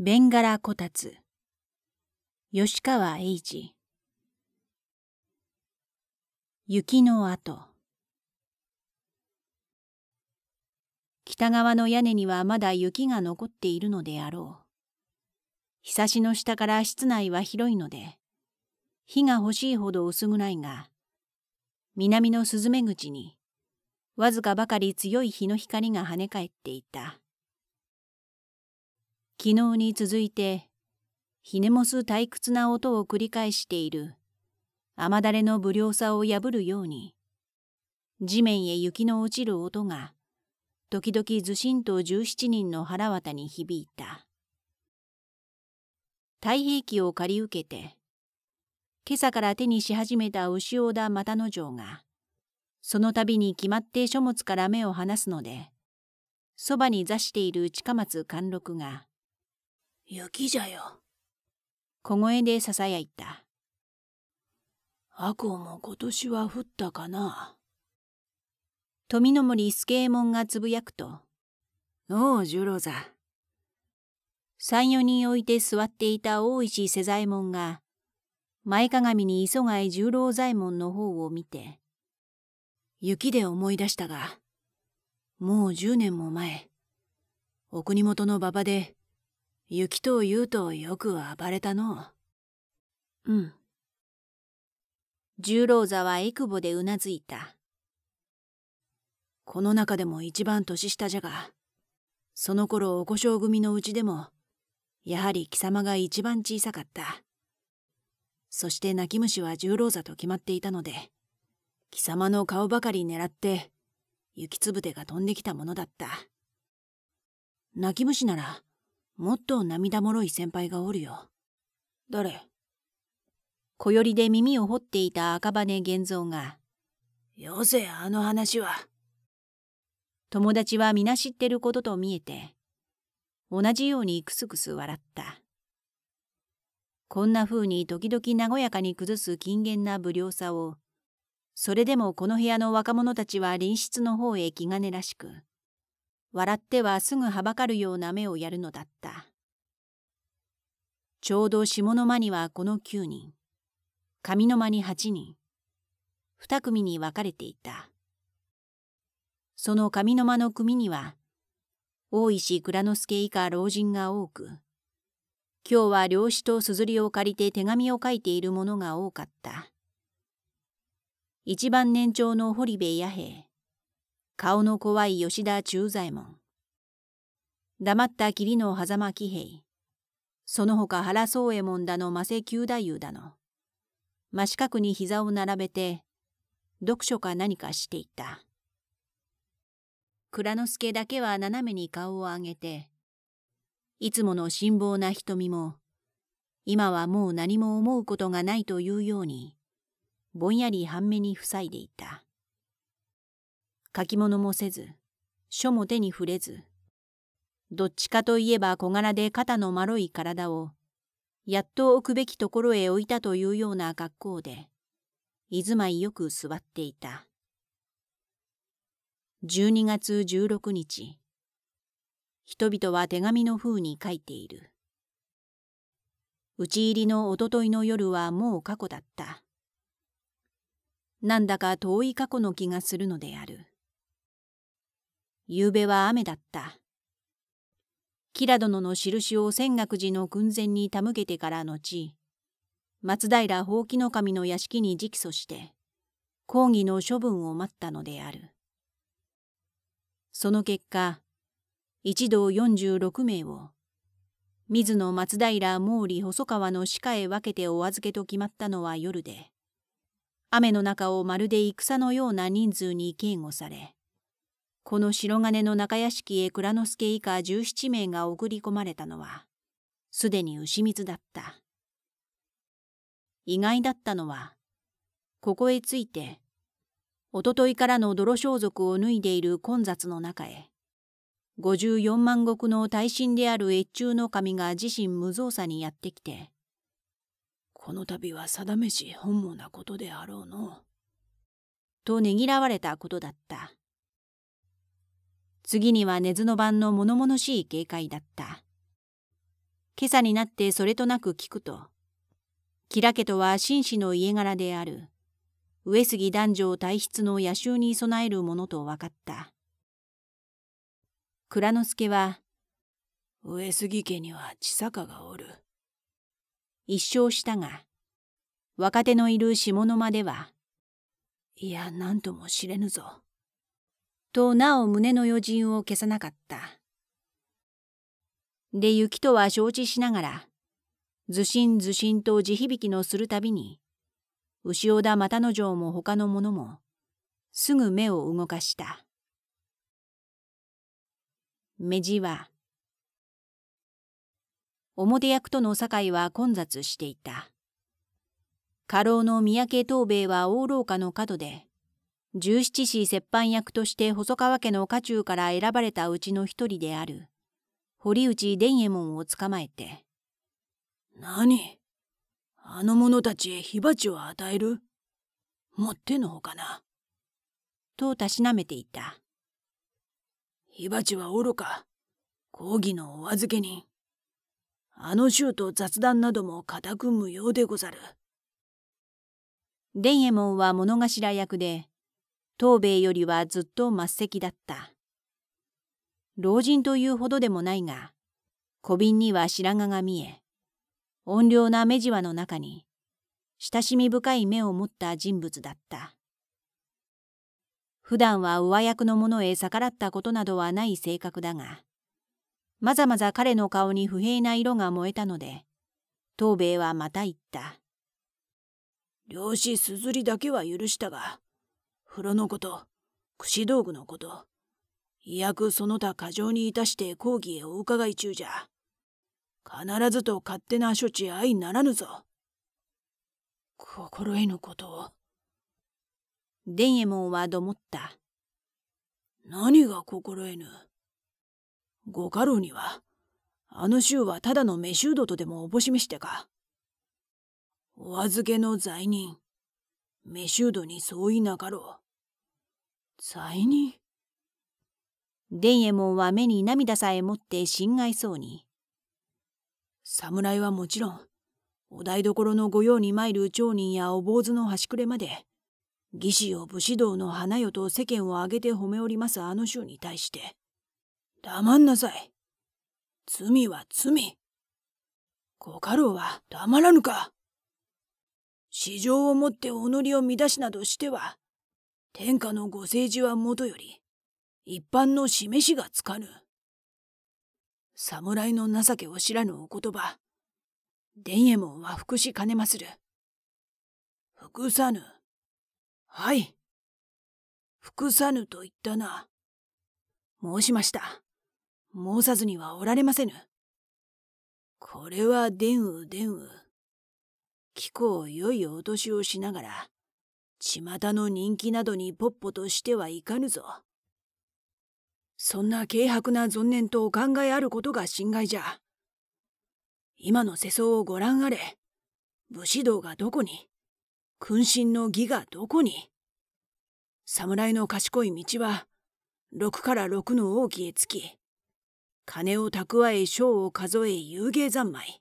ベンガラこたつ吉川英治雪の跡北側の屋根にはまだ雪が残っているのであろう日差しの下から室内は広いので火が欲しいほど薄暗いが南のスズメ口にわずかばかり強い日の光が跳ね返っていた。昨日に続いて、ひねもす退屈な音を繰り返している、雨だれの無量さを破るように、地面へ雪の落ちる音が、時々ずしんと十七人の腹渡に響いた。太平記を借り受けて、今朝から手にし始めた牛尾田又之丞が、その度に決まって書物から目を離すので、そばに座している近松貫禄が、雪じゃよ。小声で囁いた。赤も今年は降ったかな。富の森助右衛門がつぶやくと。のう、十郎座。三、四人置いて座っていた大石世左衛門が、前かがみに磯貝十郎左衛門の方を見て、雪で思い出したが、もう十年も前、お国元の馬場で雪と言うとよく暴れたの。うん。十郎座は幾歩でうなずいた。この中でも一番年下じゃが、その頃お小姓組のうちでも、やはり貴様が一番小さかった。そして泣き虫は十郎座と決まっていたので、貴様の顔ばかり狙って、雪つぶてが飛んできたものだった。泣き虫なら、もっと涙もろい先輩がおるよ。誰小よりで耳を掘っていた赤羽玄三が。よせ、あの話は。友達は皆知ってることと見えて、同じようにくすくす笑った。こんな風に時々和やかに崩す金言な無良さを、それでもこの部屋の若者たちは隣室の方へ気兼ねらしく、笑ってはすぐはばかるような目をやるのだった。ちょうど下の間にはこの9人、上の間に8人、2組に分かれていた。その上の間の組には、大石蔵之介以下老人が多く、今日は漁師と硯を借りて手紙を書いている者が多かった。一番年長の堀部弥平、顔の怖い吉田忠左衛門。黙った霧の狭間騎兵。その他原宗右衛門だの魔瀬九太夫だの。真四角に膝を並べて、読書か何かしていた。蔵之介だけは斜めに顔を上げて、いつもの辛抱な瞳も、今はもう何も思うことがないというように、ぼんやり半目に塞いでいた。書き物もせず、書も手に触れず、どっちかといえば小柄で肩の丸い体を、やっと置くべきところへ置いたというような格好で、居住まいよく座っていた。12月16日、人々は手紙の風に書いている。打ち入りのおとといの夜はもう過去だった。なんだか遠い過去の気がするのである。夕べは雨だった。吉良殿の印を泉岳寺の軍前に手向けてから後、松平宝木の神の屋敷に直訴して、抗議の処分を待ったのである。その結果、一同46名を、水野松平毛利細川の歯科へ分けてお預けと決まったのは夜で、雨の中をまるで戦のような人数に警護され、この白金の中屋敷へ蔵之助以下17名が送り込まれたのは、すでに牛水だった。意外だったのは、ここへ着いて、おとといからの泥装束を脱いでいる混雑の中へ、54万石の大臣である越中の神が自身無造作にやってきて、この度は定めし本望なことであろうの。とねぎらわれたことだった。次には根津の晩の物々しい警戒だった。今朝になってそれとなく聞くと、キラ家とは紳士の家柄である、上杉男女体質の野襲に備えるものと分かった。蔵之介は、上杉家には千坂がおる。一生したが、若手のいる下の間では、いや、何とも知れぬぞ。となお胸の余人を消さなかった。で、雪とは承知しながら、ずしんずしんと地響きのするたびに、牛尾田又之丞も他の者も、すぐ目を動かした。目地は、表役との境は混雑していた。家老の三宅藤兵衛は大廊下の角で、十七子折半役として細川家の家中から選ばれたうちの一人である堀内伝右衛門を捕まえて何あの者たちへ火鉢を与えるもってのほかなとたしなめていた火鉢はおろか公儀のお預け人あの衆と雑談なども固く無用でござる伝右衛門は物頭役で東米よりはずっと末席だった。老人というほどでもないが、小瓶には白髪が見え、怨霊な目じわの中に、親しみ深い目を持った人物だった。普段は上役の者へ逆らったことなどはない性格だが、まざまざ彼の顔に不平な色が燃えたので、東兵衛はまた言った。漁師すずりだけは許したが、風呂のこと、櫛道具のこと、医薬その他過剰にいたして講義へお伺い中じゃ。必ずと勝手な処置相ならぬぞ。心得ぬことを。伝右衛門はどもった。何が心得ぬご家老には、あの衆はただのメシュードとでもおぼしめしてか。お預けの罪人、メシュードに相違なかろう罪人伝右衛門は目に涙さえ持って心外そうに。侍はもちろん、お台所の御用に参る町人やお坊主の端くれまで、義士を武士道の花よと世間を挙げて褒めおりますあの衆に対して、黙んなさい。罪は罪。ご家老は黙らぬか。市場をもって己を乱しなどしては、天下のご政治はもとより、一般の示しがつかぬ。侍の情けを知らぬお言葉、伝右衛門は服しかねまする。服さぬ。はい。服さぬと言ったな。申しました。申さずにはおられませぬ。これは伝右伝右。貴公よいお年をしながら、巷の人気などにポッポとしてはいかぬぞ。そんな軽薄な存念とお考えあることが侵害じゃ。今の世相をご覧あれ。武士道がどこに君臣の義がどこに侍の賢い道は、六から六の王騎へ着き、金を蓄え、賞を数え、遊芸三昧。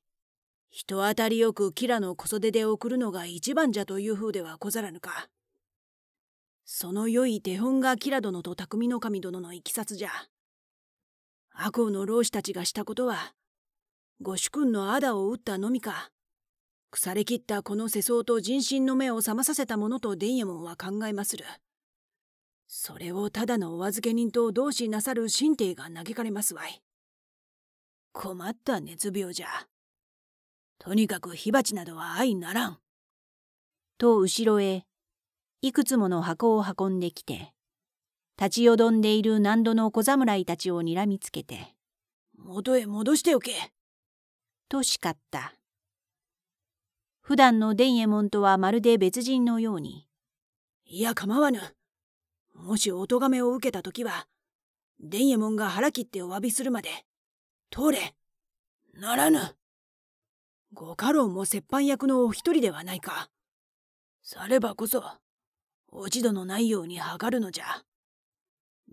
人当たりよくキラの小袖で送るのが一番じゃという風ではござらぬか。その良い手本がキラ殿と匠の神殿のいきさつじゃ。赤穂の老子たちがしたことは、ご主君の仇を打ったのみか、腐れきったこの世相と人心の目を覚まさせたものと伝右衛門は考えまする。それをただのお預け人と同志なさる神帝が嘆かれますわい。困った熱病じゃ。とにかく火鉢などは相ならん。と後ろへいくつもの箱を運んできて立ちよどんでいる難度の小侍たちをにらみつけて「元へ戻しておけ!」と叱った普段の伝右衛門とはまるで別人のように「いや構わぬもしお咎めを受けた時は伝右衛門が腹切ってお詫びするまで通れならぬ!」ご家老も折半役のお一人ではないか。さればこそ、落ち度のないように図るのじゃ。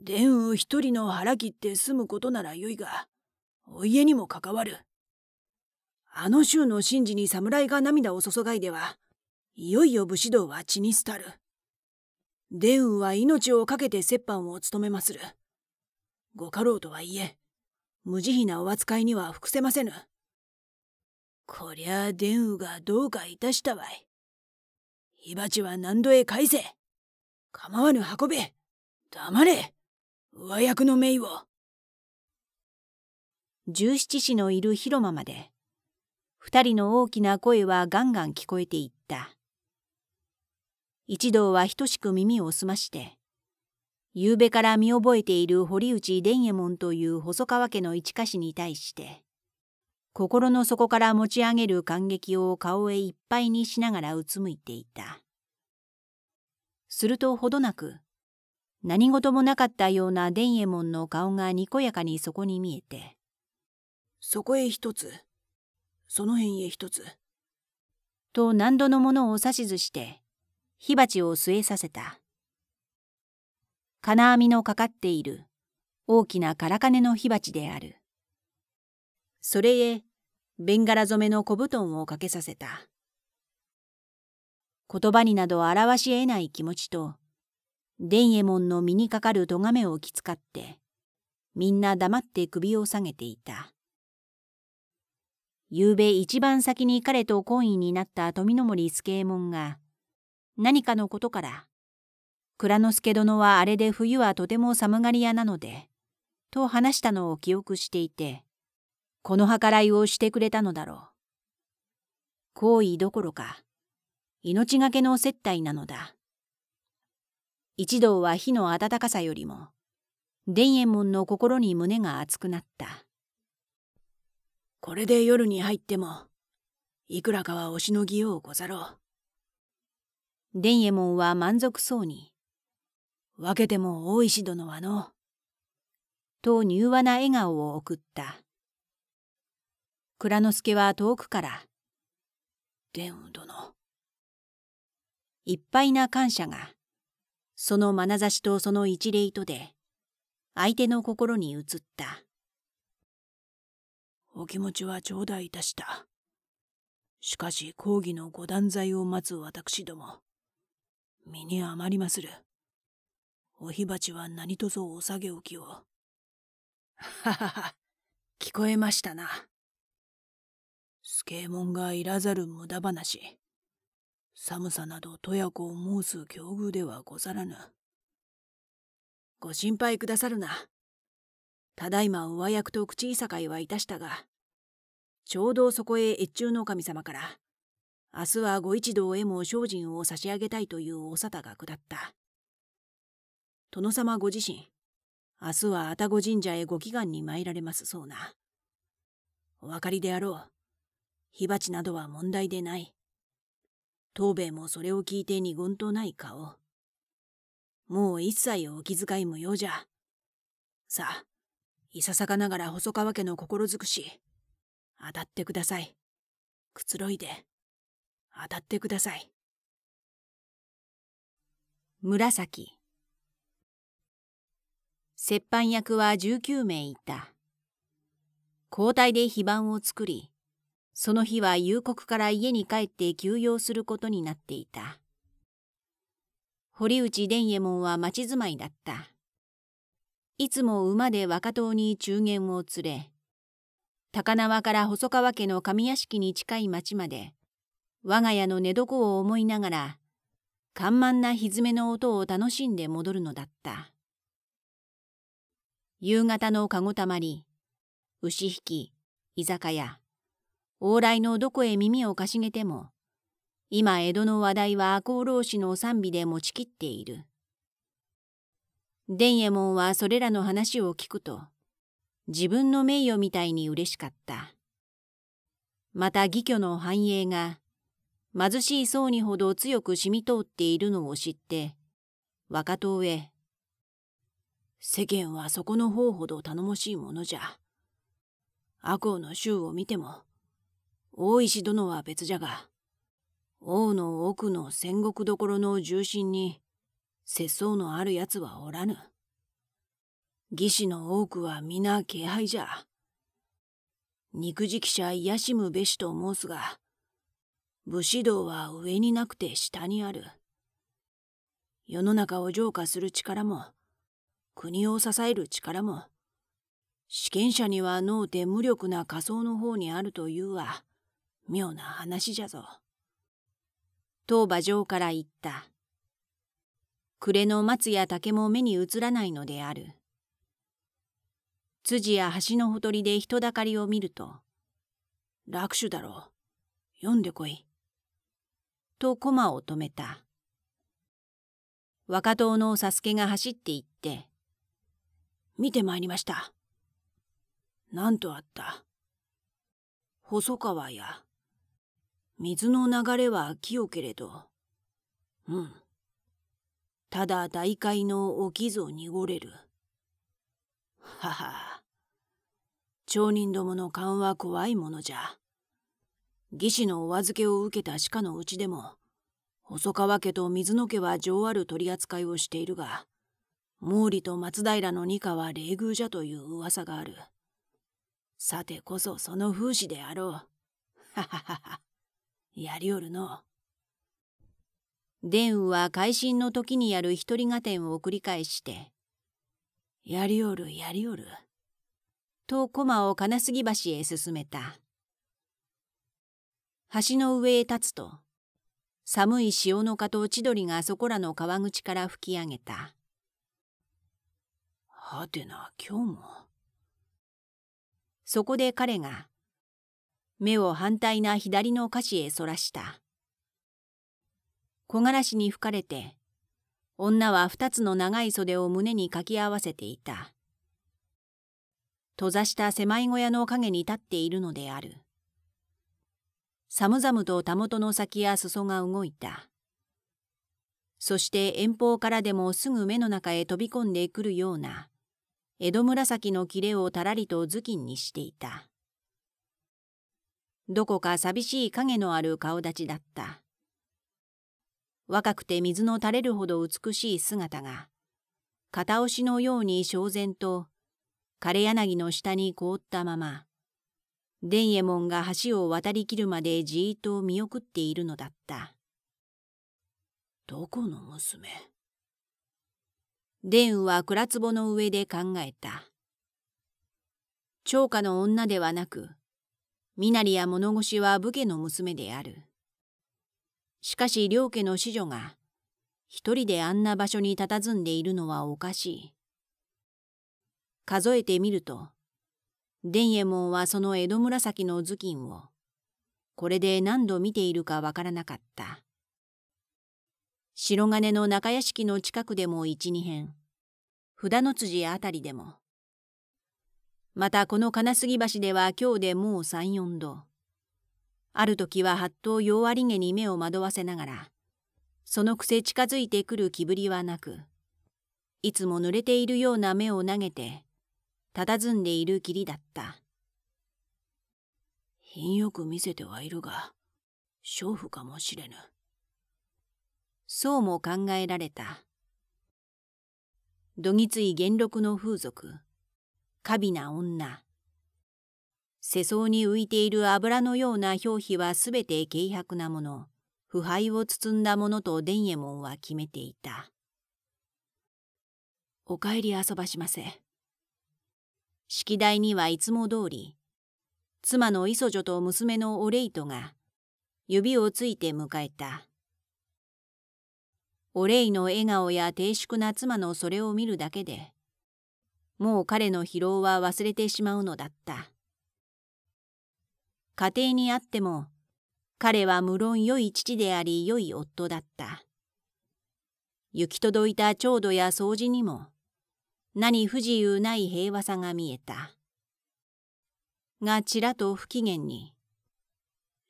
伝雨一人の腹切って済むことならよいが、お家にも関わる。あの週の神事に侍が涙を注がいでは、いよいよ武士道は血に廃る。伝雨は命を懸けて折半を務めまする。ご家老とはいえ、無慈悲なお扱いには服せませぬ。こりゃあ伝羽がどうかいたしたわい。火鉢は何度へ返せ。構わぬ運べ。黙れ。上役の命を。十七士のいる広間まで、二人の大きな声はガンガン聞こえていった。一同は等しく耳を澄まして、夕べから見覚えている堀内伝右衛門という細川家の一家子に対して、心の底から持ち上げる感激を顔へいっぱいにしながらうつむいていた。するとほどなく、何事もなかったような伝右衛門の顔がにこやかにそこに見えて、そこへ一つ、その辺へ一つ。と何度のものを指図して火鉢を据えさせた金網のかかっている大きな空金の火鉢であるそれへ、ベンガラ染めの小布団をかけさせた。言葉になど表し得ない気持ちと、伝右衛門の身にかかる咎めをきつかって、みんな黙って首を下げていた。夕べ一番先に彼と懇意になった富の森助右衛門が、何かのことから、蔵之助殿はあれで冬はとても寒がり屋なので、と話したのを記憶していて、この計らいをしてくれたのだろう。行為どころか、命がけの接待なのだ。一同は火の温かさよりも、伝右衛門の心に胸が熱くなった。これで夜に入っても、いくらかはおしのぎようござろう。伝右衛門は満足そうに、分けても大石殿はの、と柔和な笑顔を送った。蔵之介は遠くから、伝雲殿。いっぱいな感謝が、その眼差しとその一礼とで、相手の心に移った。お気持ちは頂戴いたした。しかし講義のご断罪を待つ私ども、身に余りまする。お火鉢は何とぞお下げ置きを。ははは、聞こえましたな。スケモンがいらざる無駄話。寒さなどとや子を申す境遇ではござらぬ。ご心配くださるな。ただいま上役と口いさかいはいたしたが、ちょうどそこへ越中の神様から、明日はご一同へも精進を差し上げたいというお沙汰が下った。殿様ご自身、明日は愛宕神社へご祈願に参られますそうな。お分かりであろう。火鉢などは問題でない。東兵衛もそれを聞いて二言とない顔。もう一切お気遣い無用じゃ。さあ、いささかながら細川家の心尽くし、当たってください。くつろいで、当たってください。紫。折半役は19名いた。交代で非番を作り、その日は夕刻から家に帰って休養することになっていた。堀内伝右衛門は町住まいだった。いつも馬で若党に中間を連れ、高輪から細川家の上屋敷に近い町まで、我が家の寝床を思いながら、緩慢なひずめの音を楽しんで戻るのだった。夕方のかごたまり、牛引き、居酒屋、往来のどこへ耳をかしげても、今江戸の話題は赤穂浪士の賛美で持ちきっている。伝右衛門はそれらの話を聞くと、自分の名誉みたいに嬉しかった。また義挙の繁栄が、貧しい層にほど強く染み通っているのを知って、若党へ、世間はそこの方ほど頼もしいものじゃ。赤穂の衆を見ても、大石殿は別じゃが、王の奥の戦国どころの重心に、節操のある奴はおらぬ。義士の多くは皆気配じゃ。肉食者癒しむべしと申すが、武士道は上になくて下にある。世の中を浄化する力も、国を支える力も、試験者には脳で無力な仮想の方にあるというわ。妙な話じゃぞ。と馬上から言った。暮れの松や竹も目に映らないのである。辻や橋のほとりで人だかりを見ると、楽種だろう。読んでこい。と駒を止めた。若党のサスケが走って行って、見てまいりました。なんとあった。細川や水の流れは清けれど、うん。ただ大海のお傷を濁れる。はは。町人どもの勘は怖いものじゃ。義士のお預けを受けた鹿のうちでも、細川家と水野家は情ある取り扱いをしているが、毛利と松平の二家は冷遇じゃという噂がある。さてこそその風刺であろう。はははは。やりおるの。伝雨は会心の時にやる一人合点を繰り返して、やりおるやりおる、と駒を金杉橋へ進めた。橋の上へ立つと、寒い潮の蚊と千鳥がそこらの川口から吹き上げた。はてな、今日も。そこで彼が、目を反対な左の歌詞へそらした。木枯らしに吹かれて、女は二つの長い袖を胸にかき合わせていた。閉ざした狭い小屋の陰に立っているのである。寒々とたもとの先や裾が動いた。そして遠方からでもすぐ目の中へ飛び込んでくるような、江戸紫の切れをたらりと頭巾にしていた。どこか寂しい影のある顔立ちだった若くて水の垂れるほど美しい姿が片押しのように焦然と枯れ柳の下に凍ったまま伝右衛門が橋を渡りきるまでじーっと見送っているのだったどこの娘伝右は倉壺の上で考えた。長家の女ではなく、身なりや物腰は武家の娘である。しかし両家の子女が、一人であんな場所に佇んでいるのはおかしい。数えてみると、伝右衛門はその江戸紫の頭巾を、これで何度見ているかわからなかった。白金の中屋敷の近くでも一二辺、札の辻あたりでも、またこの金杉橋では今日でもう三四度。ある時は八頭弱りげに目を惑わせながら、そのくせ近づいてくる気ぶりはなく、いつも濡れているような目を投げて、佇んでいるきりだった。品よく見せてはいるが、娼婦かもしれぬ。そうも考えられた。どぎつい元禄の風俗。華美な女。世相に浮いている油のような表皮はすべて軽薄なもの、腐敗を包んだものと伝右衛門は決めていた。お帰り遊ばしませ。式台にはいつも通り、妻の磯女と娘のオレイトが指をついて迎えた。オレイの笑顔や低粛な妻のそれを見るだけで、もう彼の疲労は忘れてしまうのだった。家庭にあっても、彼は無論良い父であり良い夫だった。行き届いた調度や掃除にも、何不自由ない平和さが見えた。がちらと不機嫌に、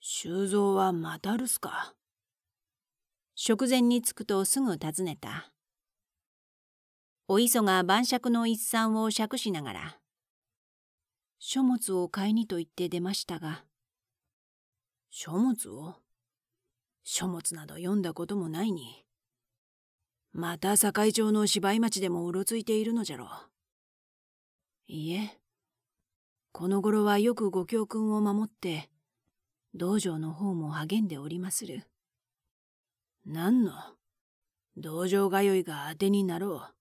修造はまたるすか。食前に着くとすぐ尋ねた。お磯が晩酌の一産を酌しながら、書物を買いにと言って出ましたが、書物を書物など読んだこともないに。また堺町の芝居町でもうろついているのじゃろう。いいえ、この頃はよくご教訓を守って、道場の方も励んでおりまする。何の、道場通いが当てになろう。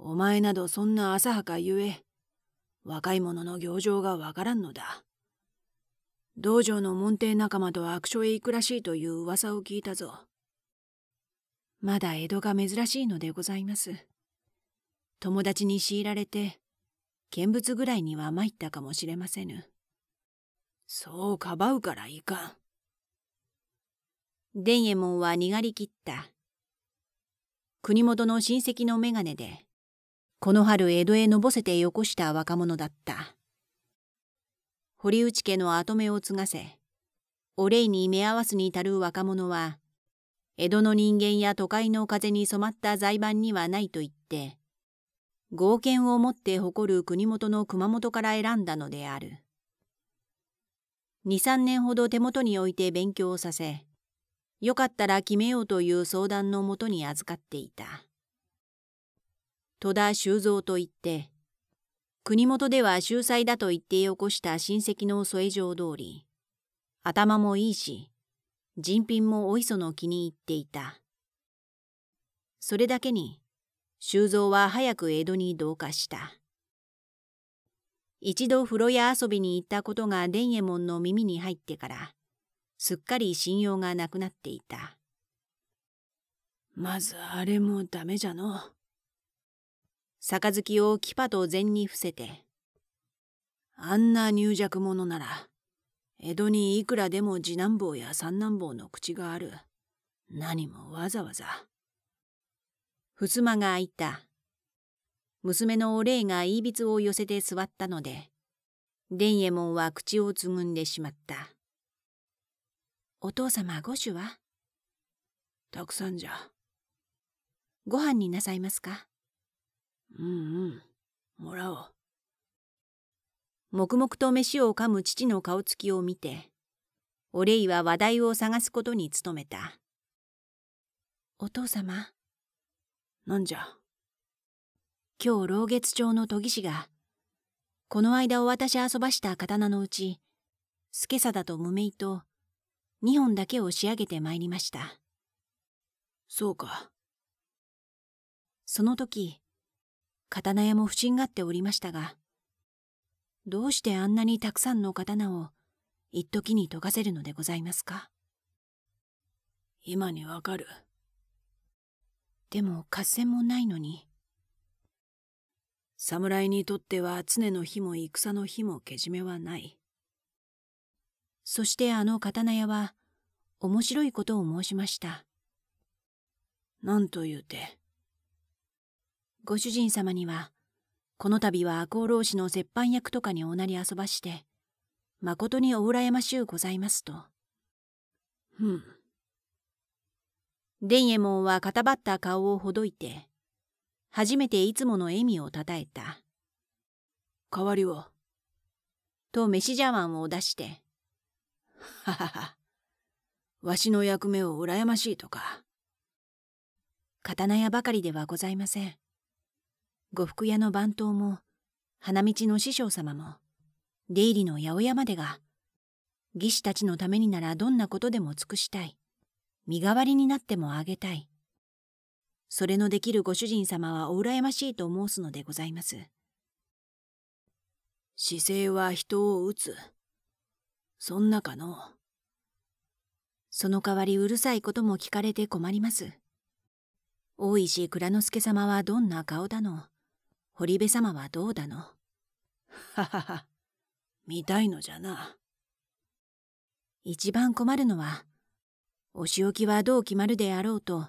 お前などそんな浅はかゆえ、若い者の行情がわからんのだ。道場の門弟仲間と悪所へ行くらしいという噂を聞いたぞ。まだ江戸が珍しいのでございます。友達に強いられて、見物ぐらいには参ったかもしれませぬ。そうかばうからいかん。伝右衛門は逃がりきった。国元の親戚の眼鏡でこの春江戸へのぼせてよこした若者だった。堀内家の跡目を継がせ、お礼に目合わすに至る若者は、江戸の人間や都会の風に染まった財盤にはないと言って、合憲をもって誇る国元の熊本から選んだのである。23年ほど手元に置いて勉強をさせ、よかったら決めようという相談のもとに預かっていた。戸田修造と言って、国元では秀才だと言ってよこした親戚の添え状通り、頭もいいし、人品もおいその気に入っていた。それだけに、修造は早く江戸に同化した。一度風呂屋遊びに行ったことが伝右衛門の耳に入ってから、すっかり信用がなくなっていた。まずあれもダメじゃの。杯をキパと禅に伏せて、あんな入弱者なら、江戸にいくらでも次男坊や三男坊の口がある。何もわざわざ。襖が開いた。娘のお礼がいびつを寄せて座ったので、伝右衛門は口をつぐんでしまった。お父様、御主はたくさんじゃ。ご飯になさいますかうんうんもらおう黙々と飯を噛む父の顔つきを見てお礼は話題を探すことに努めたお父様なんじゃ今日老月町の研ぎ師がこの間お渡し遊ばした刀のうち助貞と無名と2本だけを仕上げてまいりましたそうかその時刀屋も不審がっておりましたが、どうしてあんなにたくさんの刀を一時に研がせるのでございますか今にわかる。でも合戦もないのに。侍にとっては常の日も戦の日もけじめはない。そしてあの刀屋は面白いことを申しました。なんと言うて。ご主人様にはこの度は赤穂浪士の折半役とかにおなり遊ばして誠にお羨ましゅうございますと。ふ、うん。伝右衛門はかたばった顔をほどいて初めていつもの笑みをたたえた。代わりを。と飯茶碗を出して。ははは。わしの役目を羨ましいとか。刀屋ばかりではございません。呉服屋の番頭も、花道の師匠様も、出入りの八百屋までが、義士たちのためにならどんなことでも尽くしたい。身代わりになってもあげたい。それのできるご主人様はお羨ましいと申すのでございます。姿勢は人を打つ。そんなかの。その代わりうるさいことも聞かれて困ります。大石蔵之介様はどんな顔だの。堀部様はどうだのははは、見たいのじゃな。一番困るのは、お仕置きはどう決まるであろうと、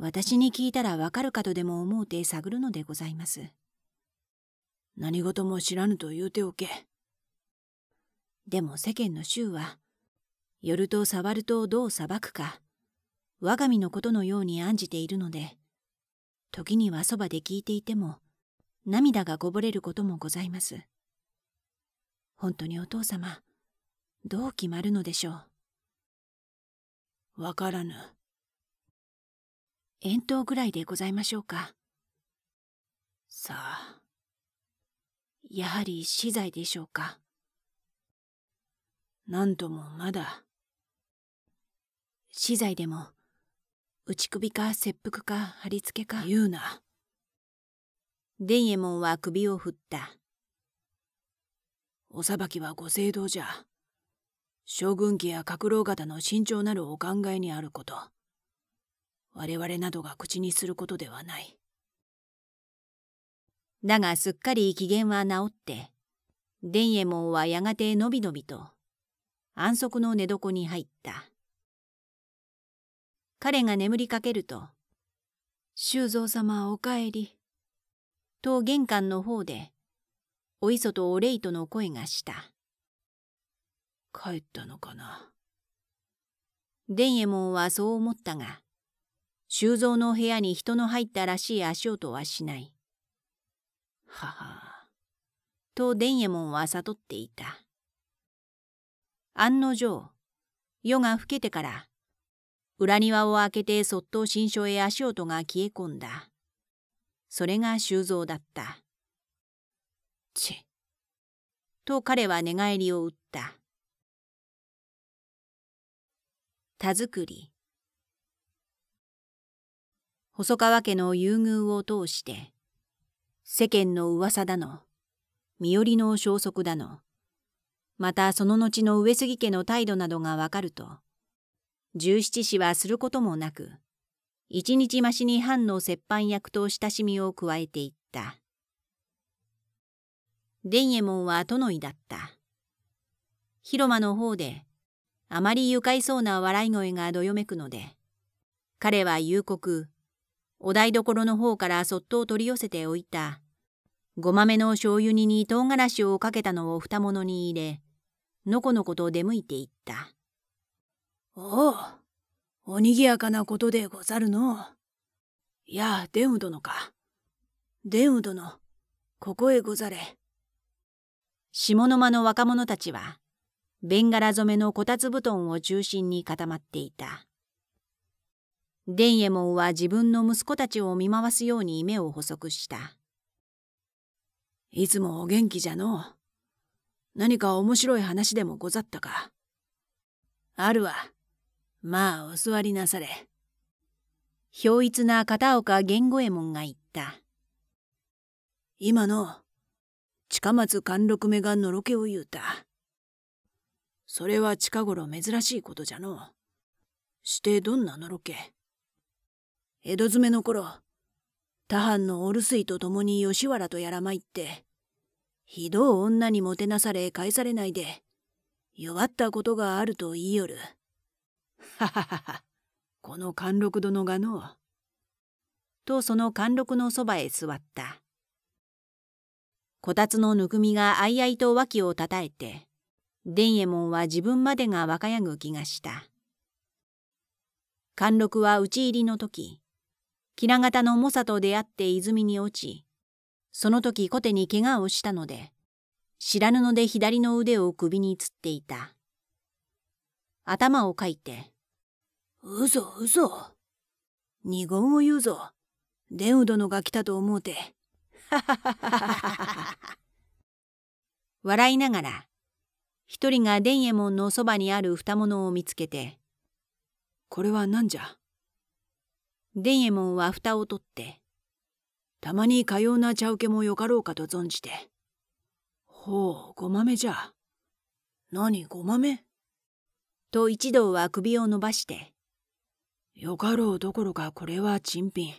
私に聞いたらわかるかとでも思うて探るのでございます。何事も知らぬと言うておけ。でも世間の衆は、寄ると触るとどう裁くか、我が身のことのように案じているので、時にはそばで聞いていても、涙がこぼれることもございます。本当にお父様、どう決まるのでしょう。わからぬ。遠投ぐらいでございましょうか。さあ。やはり死罪でしょうか。なんともまだ。死罪でも、打ち首か切腹か貼り付けか言うな。伝右衛門は首を振った。お裁きはご政道じゃ。将軍家や閣老方の慎重なるお考えにあること。我々などが口にすることではない。だがすっかり機嫌は治って、伝右衛門はやがてのびのびと安息の寝床に入った。彼が眠りかけると、修造様お帰り。と玄関の方で、おいそとおれいとの声がした。帰ったのかな。伝右衛門はそう思ったが、修造の部屋に人の入ったらしい足音はしない。はは。と伝右衛門は悟っていた。案の定、夜が更けてから、裏庭を開けてそっと新書へ足音が消え込んだ。それが修造だった。ち。と彼は寝返りを打った。田作り。細川家の優遇を通して、世間の噂だの、身寄りの消息だの、またその後の上杉家の態度などがわかると、十七氏はすることもなく、一日増しに藩の折半役と親しみを加えていった。伝右衛門は殿いだった。広間の方で、あまり愉快そうな笑い声がどよめくので、彼は夕刻、お台所の方からそっと取り寄せておいた、ごまめの醤油煮に唐辛子をかけたのを二物に入れ、のこのこと出向いていった。おおおにぎやかなことでござるの。いや、デウ殿か。デウ殿、ここへござれ。下間の若者たちは、ベンガラ染めのこたつ布団を中心に固まっていた。デンエモンは自分の息子たちを見回すように目を細くした。いつもお元気じゃの何か面白い話でもござったか。あるわ。まあお座りなされ。表一な片岡源五右衛門が言った。今の、近松貫禄目がのろけを言うた。それは近頃珍しいことじゃのう。してどんなのろけ江戸詰めの頃、他藩のお留守と共に吉原とやらいって、ひどい女にもてなされ返されないで、弱ったことがあると言いよる。はははこの貫禄殿がのう。とその貫禄のそばへ座った。こたつのぬくみがあいあいと脇をたたえて、伝右衛門は自分までが若やぐ気がした。貫禄は討ち入りの時、雛形の猛者と出会って泉に落ち、その時小手に怪我をしたので、知らぬので左の腕を首につっていた。頭をかいて、うぞうぞ。二言を言うぞ。デンウ殿が来たと思うて。笑いながら、一人が伝右衛門のそばにある蓋物を見つけて、これは何じゃ伝右衛門は蓋を取って、たまにかような茶受けもよかろうかと存じて。ほう、ごまめじゃ。何、ごまめと一同は首を伸ばして、よかろうどころかこれは珍品。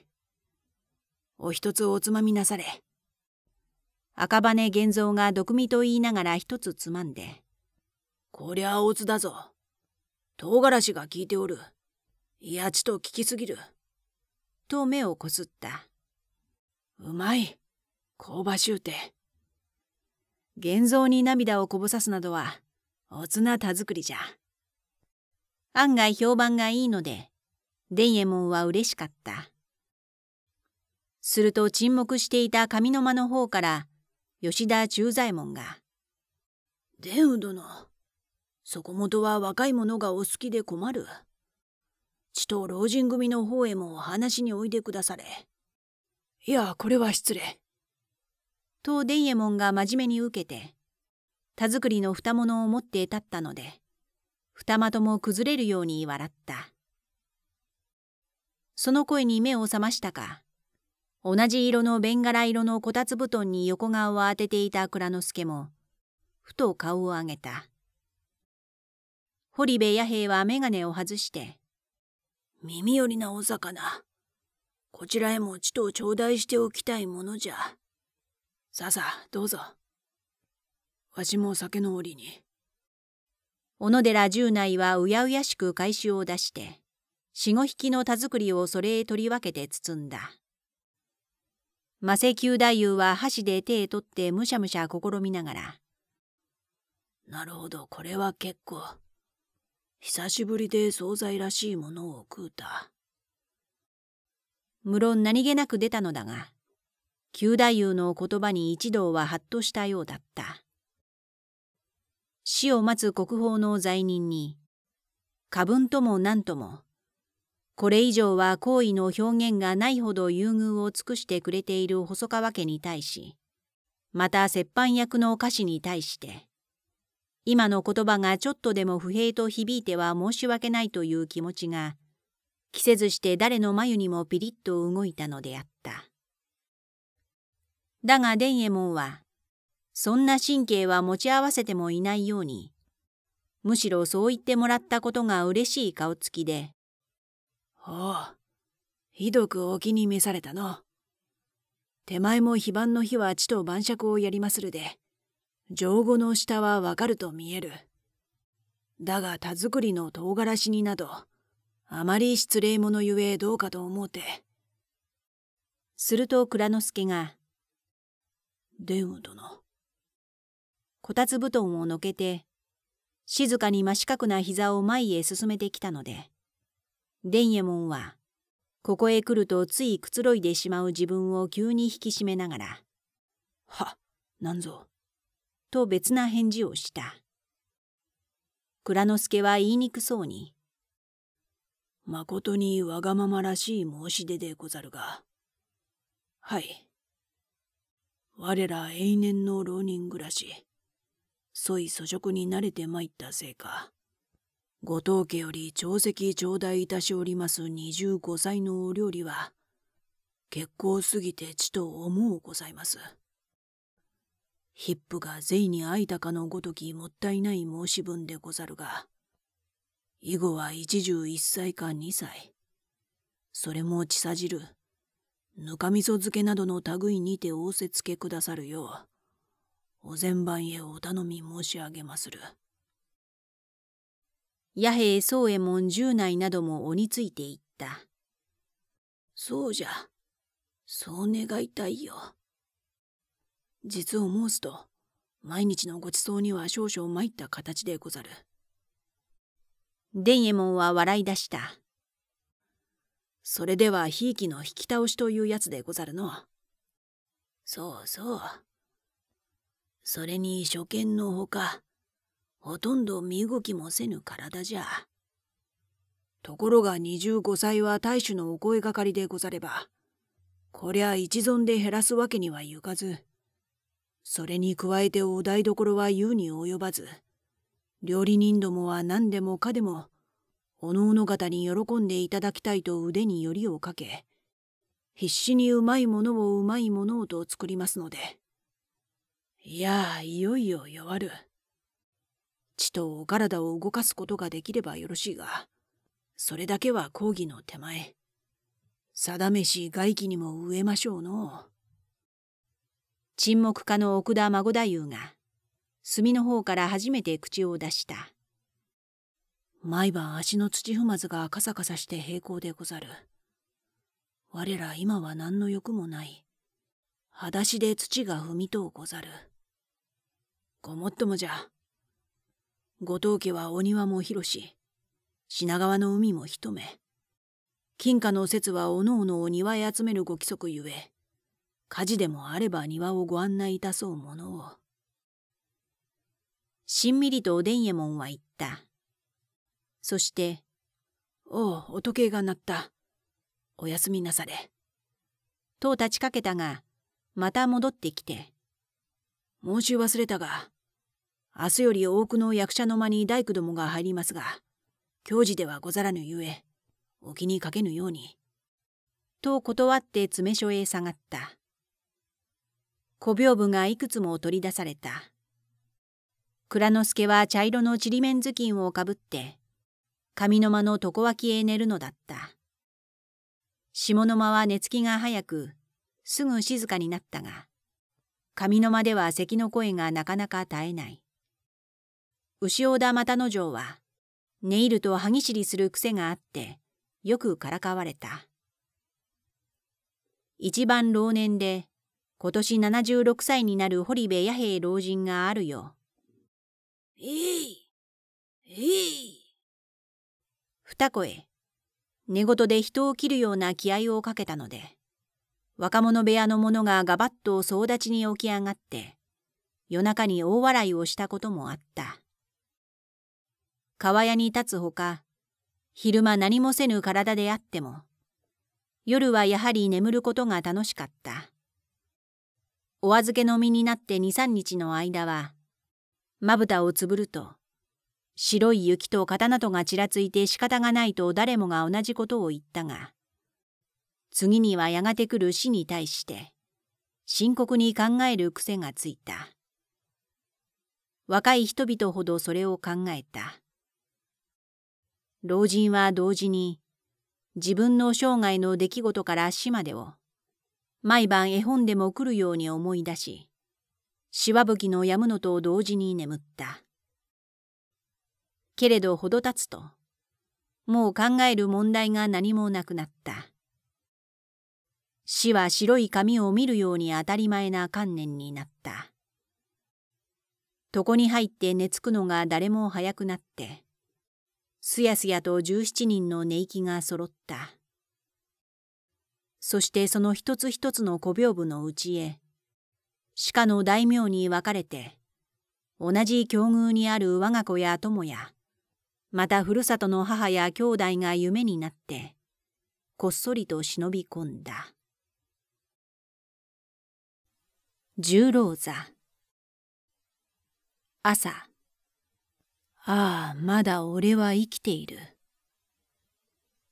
お一つおつまみなされ。赤羽玄蔵が毒味と言いながら一つつまんで。こりゃおつだぞ。唐辛子が効いておる。いやちと効きすぎる。と目をこすった。うまい。香ばしゅうて。現像に涙をこぼさすなどは、おつな田作りじゃ。案外評判がいいので、伝右衛門は嬉しかった。すると沈黙していた上の間の方から吉田忠左衛門が「伝右殿そこもとは若い者がお好きで困る。ちと老人組の方へもお話においでくだされ。いやこれは失礼。と伝右衛門が真面目に受けて田作りの双物を持って立ったので二間とも崩れるように笑った。その声に目を覚ましたか。同じ色のベンガラ色のこたつ布団に横顔を当てていた蔵之介も、ふと顔を上げた。堀部弥平は眼鏡を外して、耳寄りなお魚。こちらへもちと頂戴しておきたいものじゃ。さあさあ、どうぞ。わしも酒の折に。小野寺十内はうやうやしく返しを出して、四五匹の田作りをそれへ取り分けて包んだ。魔石球太夫は箸で手へ取ってむしゃむしゃ試みながら。なるほど、これは結構。久しぶりで惣菜らしいものを食うた。無論何気なく出たのだが、旧太夫の言葉に一同はハッとしたようだった。死を待つ国宝の罪人に、過分とも何とも、これ以上は好意の表現がないほど優遇を尽くしてくれている細川家に対し、また折半役の歌詞に対して、今の言葉がちょっとでも不平と響いては申し訳ないという気持ちが、着せずして誰の眉にもピリッと動いたのであった。だが伝右衛門は、そんな神経は持ち合わせてもいないように、むしろそう言ってもらったことが嬉しい顔つきで、おう、ひどくお気に召されたの。手前も非番の日は地と晩酌をやりまするで、上後の下はわかると見える。だが田作りの唐辛子になど、あまり失礼者ゆえどうかと思うて。すると蔵之介が、伝羽殿。こたつ布団をのけて、静かに真四角な膝を前へ進めてきたので、伝右衛門は、ここへ来るとついくつろいでしまう自分を急に引き締めながら、は、なんぞ、と別な返事をした。蔵之介は言いにくそうに、まことにわがままらしい申し出でござるが、はい。我ら永年の浪人暮らし、そい素直に慣れてまいったせいか、ご当家より朝夕頂戴いたしおります25歳のお料理は、結構すぎてちと思うございます。ヒップが贅にあいたかのごときもったいない申し分でござるが、以後は一十一歳か二歳。それもちさじる。ぬかみそ漬けなどの類にて仰せつけくださるよう、お膳番へお頼み申し上げまする。弥平宗右衛門十内なども鬼ついていった。そうじゃ、そう願いたいよ。実を申すと、毎日のごちそうには少々参った形でござる。伝右衛門は笑い出した。それではひいきの引き倒しというやつでござるの。そうそう。それに初見のほか、ほとんど身動きもせぬ体じゃ。ところが二十五歳は大主のお声がかりでござれば、こりゃ一存で減らすわけにはいかず、それに加えてお台所は言うに及ばず、料理人どもは何でもかでも、おのおの方に喜んでいただきたいと腕によりをかけ、必死にうまいものをうまいものをと作りますので。いやあ、いよいよ弱る。血とお体を動かすことができればよろしいが、それだけは抗議の手前。定めし外気にも植えましょうの。沈黙家の奥田孫太夫が、墨の方から初めて口を出した。毎晩足の土踏まずがカサカサして平行でござる。我ら今は何の欲もない。裸足で土が踏みとうござる。ごもっともじゃ。後藤家はお庭も広し品川の海も一目金貨の説はおのおのを庭へ集めるご規則ゆえ火事でもあれば庭をご案内いたそうものをしんみりとおでん右衛門は言ったそして「おうお時計が鳴ったおやすみなされ」と立ちかけたがまた戻ってきて「申し忘れたが明日より多くの役者の間に大工どもが入りますが、教示ではござらぬゆえ、お気にかけぬように。と断って詰め所へ下がった。小屏風がいくつも取り出された。蔵之介は茶色のちりめん頭巾をかぶって、上の間の床脇へ寝るのだった。下の間は寝つきが早く、すぐ静かになったが、上の間では咳の声がなかなか絶えない。牛尾田又之丞は、ネイルと歯ぎしりする癖があって、よくからかわれた。一番老年で、今年76歳になる堀部弥平老人があるよ。えい、えい。二声、寝言で人を切るような気合をかけたので、若者部屋の者がガバッと総立ちに起き上がって、夜中に大笑いをしたこともあった。川屋に立つほか、昼間何もせぬ体であっても、夜はやはり眠ることが楽しかった。お預けの身になって二三日の間は、まぶたをつぶると、白い雪と刀とがちらついて仕方がないと誰もが同じことを言ったが、次にはやがて来る死に対して、深刻に考える癖がついた。若い人々ほどそれを考えた。老人は同時に自分の生涯の出来事から死までを毎晩絵本でも来るように思い出し、しわぶきのやむのと同時に眠った。けれどほど経つと、もう考える問題が何もなくなった。死は白い紙を見るように当たり前な観念になった。床に入って寝つくのが誰も早くなって、すやすやと十七人の寝息がそろった。そしてその一つ一つの小屏風のうちへ、鹿の大名に分かれて、同じ境遇にある我が子や友や、またふるさとの母や兄弟が夢になって、こっそりと忍び込んだ。十郎座朝ああ、まだ俺は生きている。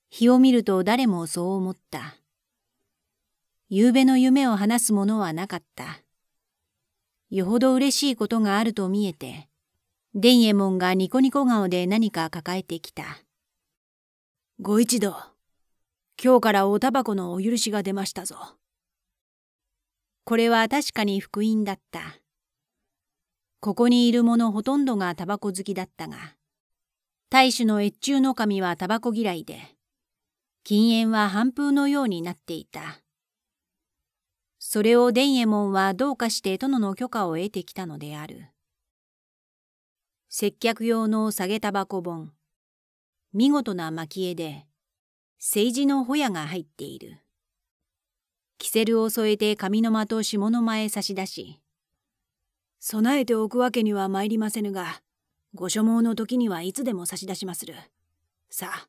日を見ると誰もそう思った。夕べの夢を話すものはなかった。よほど嬉しいことがあると見えて、伝右衛門がニコニコ顔で何か抱えてきた。ご一同、今日からおタバコのお許しが出ましたぞ。これは確かに福音だった。ここにいる者ほとんどがタバコ好きだったが、大主の越中の神はタバコ嫌いで、禁煙は半風のようになっていた。それを伝右衛門はどうかして殿の許可を得てきたのである。接客用の下げタバコ本、見事な蒔絵で、政治のホヤが入っている。キセルを添えて紙の間と下の間へ差し出し、備えておくわけには参りませぬが、ご所望の時にはいつでも差し出しまする。さあ、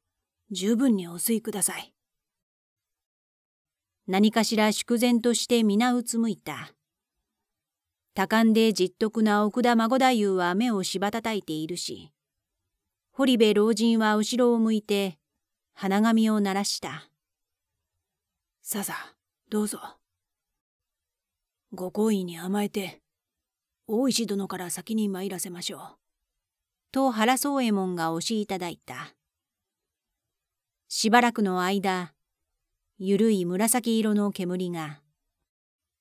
十分にお吸いください。何かしら祝然として皆うつむいた。多感で実得な奥田孫太夫は目をしばたたいているし、堀部老人は後ろを向いて、花紙を鳴らした。ささ、どうぞ。ご好意に甘えて、大石殿から先に参らせましょう。と原宗右衛門がおしいただいた。しばらくの間、ゆるい紫色の煙が、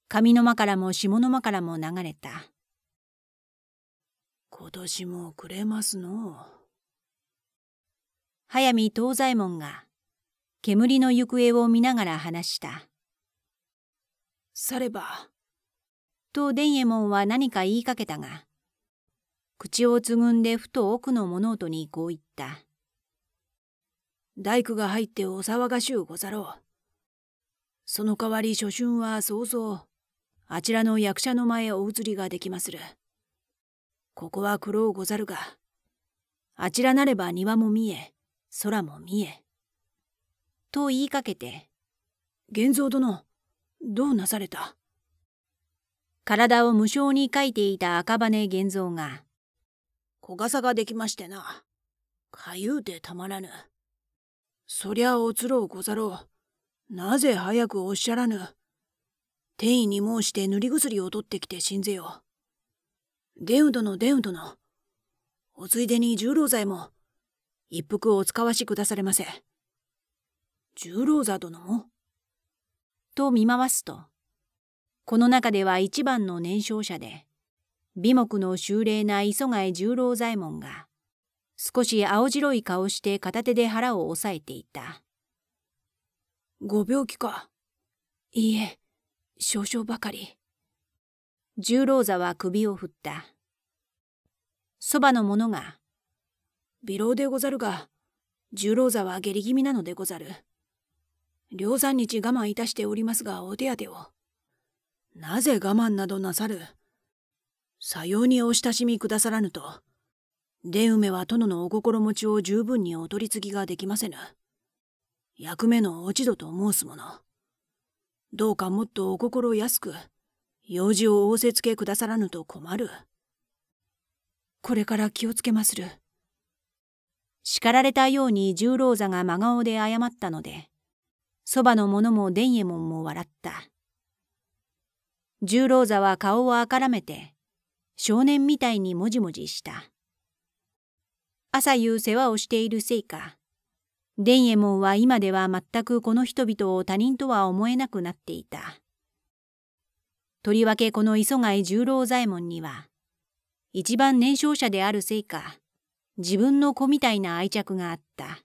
上の間からも下の間からも流れた。今年もくれますの早見東左衛門が、煙の行方を見ながら話した。されば、と伝右衛門は何か言いかけたが、口をつぐんでふと奥の物音にこう言った。大工が入ってお騒がしゅうござろう。その代わり初春は早々、あちらの役者の前お移りができまする。ここは苦労ござるが、あちらなれば庭も見え、空も見え。と言いかけて、源蔵殿、どうなされた体を無償に描いていた赤羽源蔵が、小傘ができましてな。かゆうてたまらぬ。そりゃおつろうござろう。なぜ早くおっしゃらぬ。転移に申して塗り薬を取ってきて死んぜよ。デウ殿デウ殿。おついでに十郎剤も、一服お使わしくだされませ。十郎座殿もと見回すと、この中では一番の年少者で、美目の秀麗な磯貝十郎左衛門が、少し青白い顔して片手で腹を押さえていた。ご病気か。いいえ、少々ばかり。十郎座は首を振った。そばの者が、微老でござるが、十郎座は下痢気味なのでござる。両三日我慢いたしておりますがお手当てを。なぜ我慢などなさるさようにお親しみくださらぬと、ウ梅は殿のお心持ちを十分にお取り次ぎができませぬ。役目の落ち度と申す者。どうかもっとお心安く、用事を仰せつけくださらぬと困る。これから気をつけまする。叱られたように十郎座が真顔で謝ったので、そばの者も伝右衛門も笑った。十郎座は顔をあからめて、少年みたいにもじもじした。朝夕世話をしているせいか、伝右衛門は今では全くこの人々を他人とは思えなくなっていた。とりわけこの磯貝十郎左衛門には、一番年少者であるせいか、自分の子みたいな愛着があった。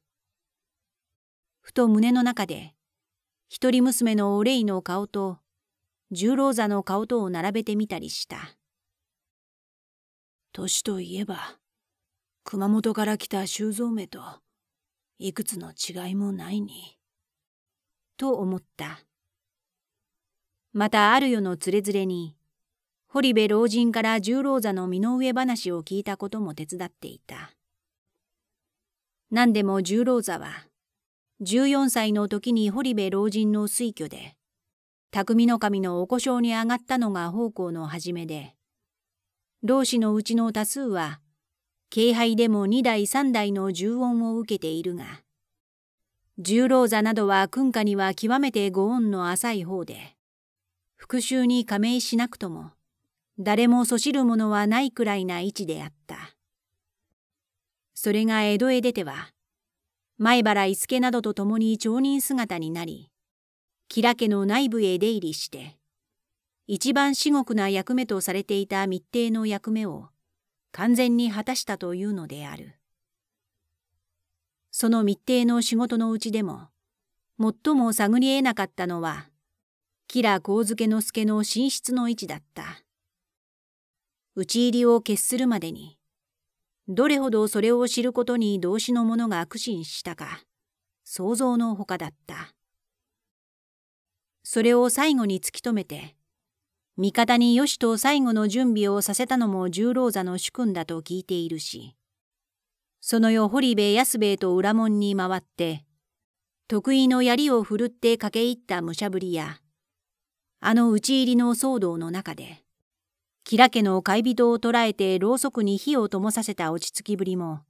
ふと胸の中で、一人娘のお礼の顔と、十郎座の顔とを並べてみたりした。年といえば、熊本から来た修造めと、いくつの違いもないに。と思った。またある世のつれづれに、堀部老人から十郎座の身の上話を聞いたことも手伝っていた。何でも十郎座は、14歳の時に堀部老人の推挙で、匠の神のお故障に上がったのが奉公の始めで、老子のうちの多数は、敬拝でも2代3代の重音を受けているが、重老座などは君下には極めてご恩の浅い方で、復讐に加盟しなくとも、誰もそしるものはないくらいな位置であった。それが江戸へ出ては、前原伊助などと共に町人姿になり、吉良家の内部へ出入りして、一番至極な役目とされていた密偵の役目を完全に果たしたというのである。その密偵の仕事のうちでも、最も探り得なかったのは、吉良幸助之助の寝室の位置だった。討ち入りを決するまでに、どれほどそれを知ることに同志の者が苦心したか、想像のほかだった。それを最後に突き止めて、味方によしと最後の準備をさせたのも十郎座の主君だと聞いているし、その夜堀部安兵衛と裏門に回って、得意の槍を振るって駆け入った武者ぶりや、あの討ち入りの騒動の中で、吉良家の怪人を捕らえてろうそくに火を灯させた落ち着きぶりも、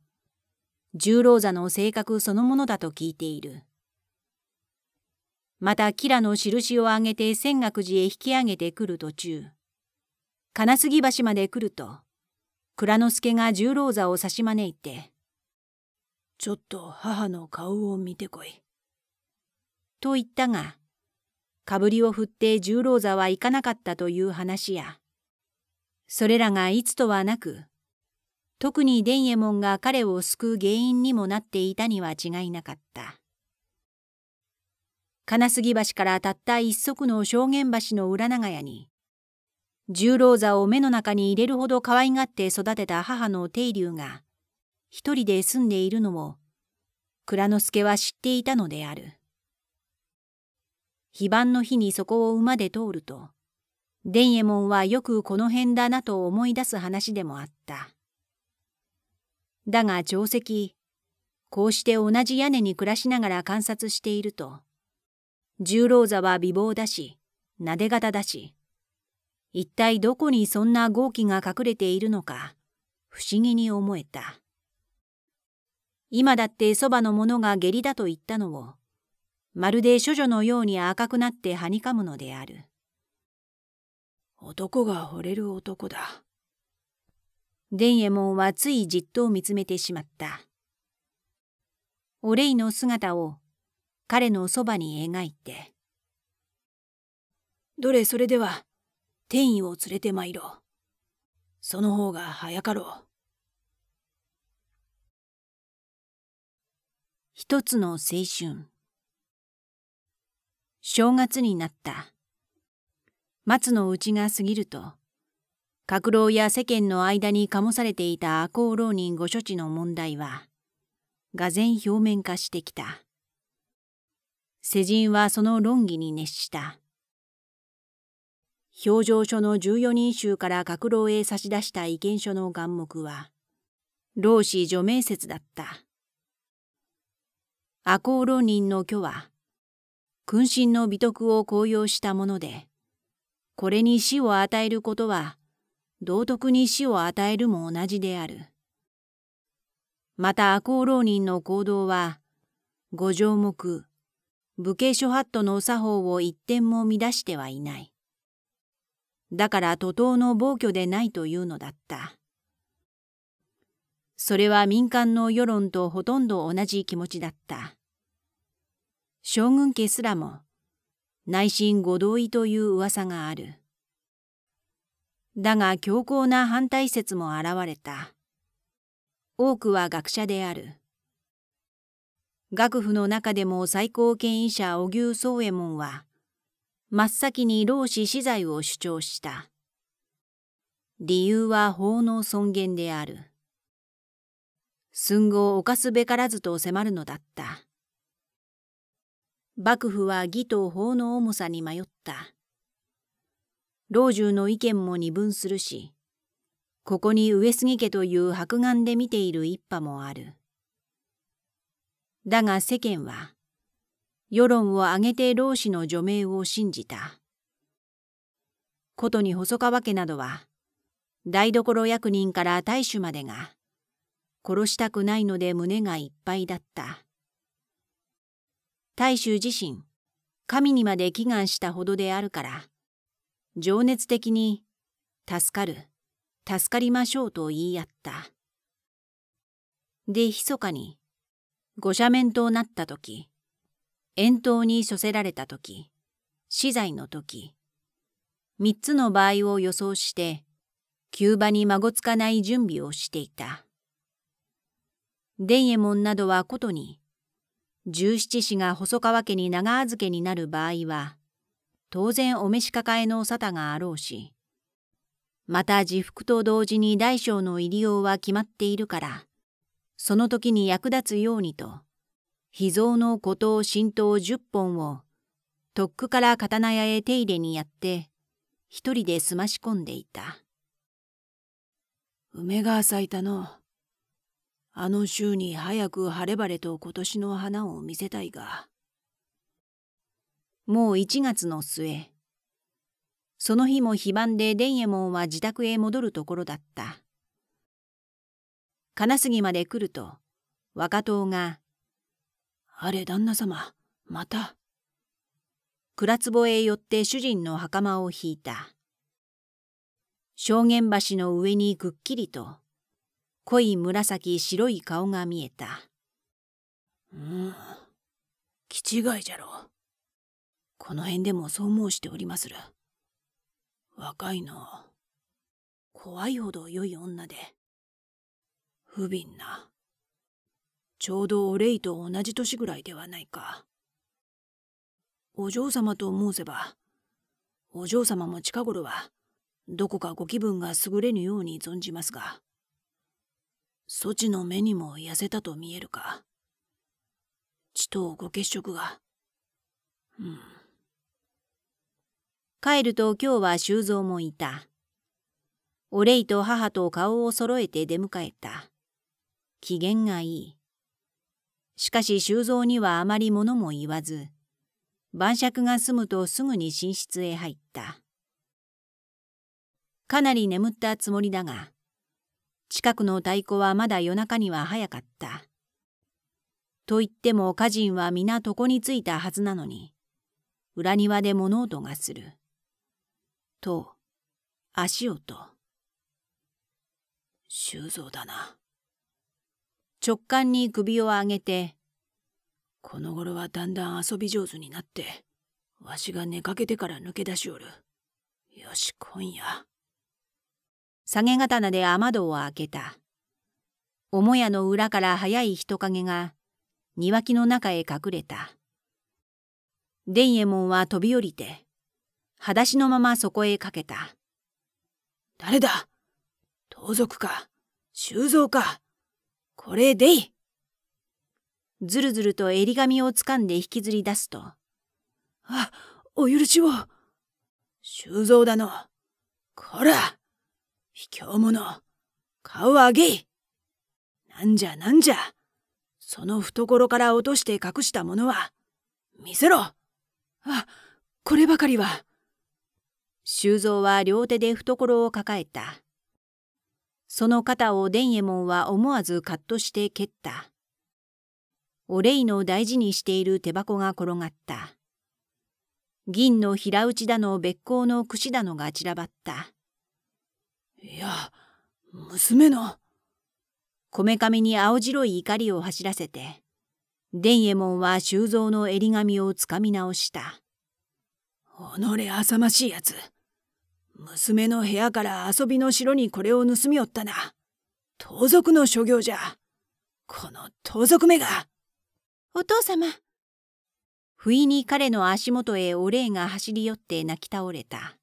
十郎座の性格そのものだと聞いている。またキラの印をあげて泉岳寺へ引き上げてくる途中金杉橋まで来ると蔵之助が十郎座を差し招いて「ちょっと母の顔を見てこい」と言ったがかぶりを振って十郎座は行かなかったという話やそれらがいつとはなく特に伝右衛門が彼を救う原因にもなっていたには違いなかった。金杉橋からたった一足の証言橋の裏長屋に、十郎座を目の中に入れるほど可愛がって育てた母の定龍が、一人で住んでいるのを、蔵之助は知っていたのである。非番の日にそこを馬で通ると、伝右衛門はよくこの辺だなと思い出す話でもあった。だが定石、こうして同じ屋根に暮らしながら観察していると、十郎座は美貌だし、なで方だし、一体どこにそんな豪気が隠れているのか、不思議に思えた。今だってそばの者が下痢だと言ったのを、まるで処女のように赤くなってはにかむのである。男が惚れる男だ。伝右衛門はついじっと見つめてしまった。お礼の姿を彼のそばに描いて。どれそれでは、天意を連れて参ろう。その方が早かろう。一つの青春。正月になった。松の内が過ぎると、閣老や世間の間に醸されていた赤穂浪人御処置の問題は、がぜ表面化してきた。世人はその論議に熱した。表情書の14人衆から閣老へ差し出した意見書の願目は、老子除名説だった。赤穂浪人の虚は、君臣の美徳を公用したもので、これに死を与えることは、道徳に死を与えるも同じである。また赤穂浪人の行動は、五条目、武家諸法度のお作法を一点も乱してはいない。だから徒党の暴挙でないというのだった。それは民間の世論とほとんど同じ気持ちだった。将軍家すらも内心ご同意という噂がある。だが強硬な反対説も現れた。多くは学者である。楽府の中でも最高権威者荻生宗右衛門は、真っ先に老子死罪を主張した。理由は法の尊厳である。寸後を犯すべからずと迫るのだった。幕府は義と法の重さに迷った。老中の意見も二分するし、ここに上杉家という白眼で見ている一派もある。だが世間は、世論を上げて老子の除名を信じた。ことに細川家などは、台所役人から大主までが、殺したくないので胸がいっぱいだった。大衆自身、神にまで祈願したほどであるから、情熱的に、助かる、助かりましょうと言い合った。で、密かに、五斜面となった時、遠投に処せられた時、死罪の時、三つの場合を予想して、急場に孫つかない準備をしていた。伝右衛門などはことに、十七子が細川家に長預けになる場合は、当然お召し抱えの沙汰があろうし、また自腹と同時に大小の入り用は決まっているから、その時に役立つようにと、秘蔵の古刀新刀10本を、とっくから刀屋へ手入れにやって、一人で済まし込んでいた。梅が咲いたの。あの週に早く晴れ晴れと今年の花を見せたいが。もう1月の末。その日も非番で伝右衛門は自宅へ戻るところだった。金杉まで来ると若党が「あれ旦那様また」倉壺へ寄って主人の袴を引いた証言橋の上にぐっきりと濃い紫白い顔が見えたうん気違いじゃろこの辺でもそう申しておりまする若いの怖いほど良い女で不憫な。ちょうどお礼と同じ年ぐらいではないか。お嬢様と申せば、お嬢様も近頃は、どこかご気分が優れぬように存じますが、そちの目にも痩せたと見えるか。血とご血色が。うん。帰ると今日は修造もいた。お礼と母と顔を揃えて出迎えた。機嫌がいい。しかし修造にはあまり物も言わず、晩酌が済むとすぐに寝室へ入った。かなり眠ったつもりだが、近くの太鼓はまだ夜中には早かった。と言っても家人は皆床に着いたはずなのに、裏庭で物音がする。と、足音。修造だな。直感に首を上げて、この頃はだんだん遊び上手になって、わしが寝かけてから抜け出しおる。よし、今夜。下げ刀で雨戸を開けた。母屋の裏から早い人影が庭木の中へ隠れた。伝右衛門は飛び降りて、裸足のままそこへかけた。誰だ盗賊か修造かこれでいずるずると襟髪をつかんで引きずり出すと。あ、お許しを。修造だの。こら、卑怯者、顔上げなんじゃなんじゃ、その懐から落として隠したものは、見せろあ、こればかりは。修造は両手で懐を抱えた。その肩を伝右衛門は思わずカッとして蹴った。お礼の大事にしている手箱が転がった。銀の平打ちだの別行の櫛だのが散らばった。いや、娘の。こめかみに青白い怒りを走らせて、伝右衛門は修造の襟髪をつかみ直した。己あさましいやつ。娘の部屋から遊びの城にこれを盗みおったな。盗賊の所業じゃ。この盗賊めが。お父様。不意に彼の足元へお礼が走り寄って泣き倒れた。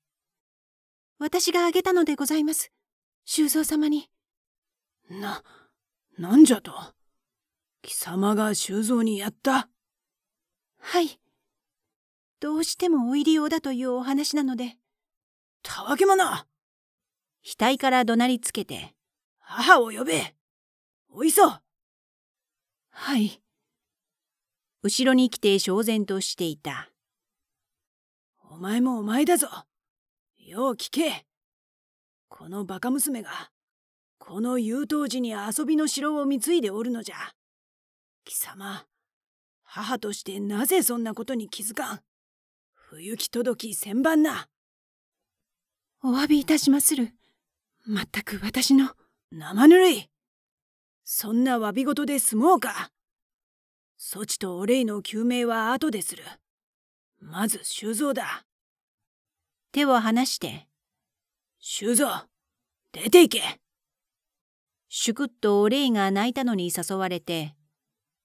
私があげたのでございます。修造様に。な、なんじゃと。貴様が修造にやったはい。どうしてもお入り用だというお話なので。たわけな額から怒鳴りつけて、母を呼べおいそはい。後ろに来て焦然としていた。お前もお前だぞ。よう聞け。このバカ娘が、この優等時に遊びの城を貢いでおるのじゃ。貴様、母としてなぜそんなことに気づかん。不行き届き千番な。お詫びいたしまする。まったく私の。生ぬるいそんな詫び事で済もうか措置とお礼の救命は後でする。まず修造だ。手を離して。修造、出て行けシュクッとお礼が泣いたのに誘われて、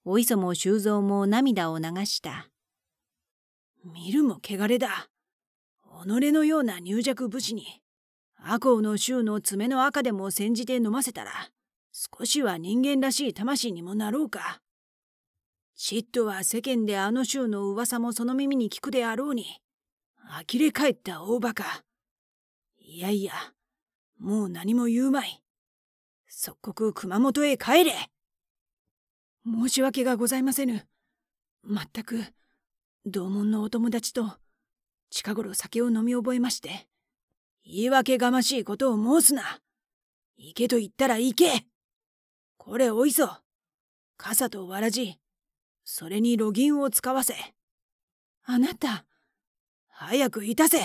お磯も修造も涙を流した。見るも汚れだ。己のような入弱武士に、赤穂の衆の爪の赤でも煎じて飲ませたら、少しは人間らしい魂にもなろうか。嫉妬は世間であの衆の噂もその耳に聞くであろうに、呆れ返った大馬鹿。いやいや、もう何も言うまい。即刻熊本へ帰れ申し訳がございませぬ。まったく、同門のお友達と近頃酒を飲み覚えまして。言い訳がましいことを申すな。行けと言ったら行けこれおいそ。傘とわらじ、それにロギンを使わせ。あなた。早くいたせ。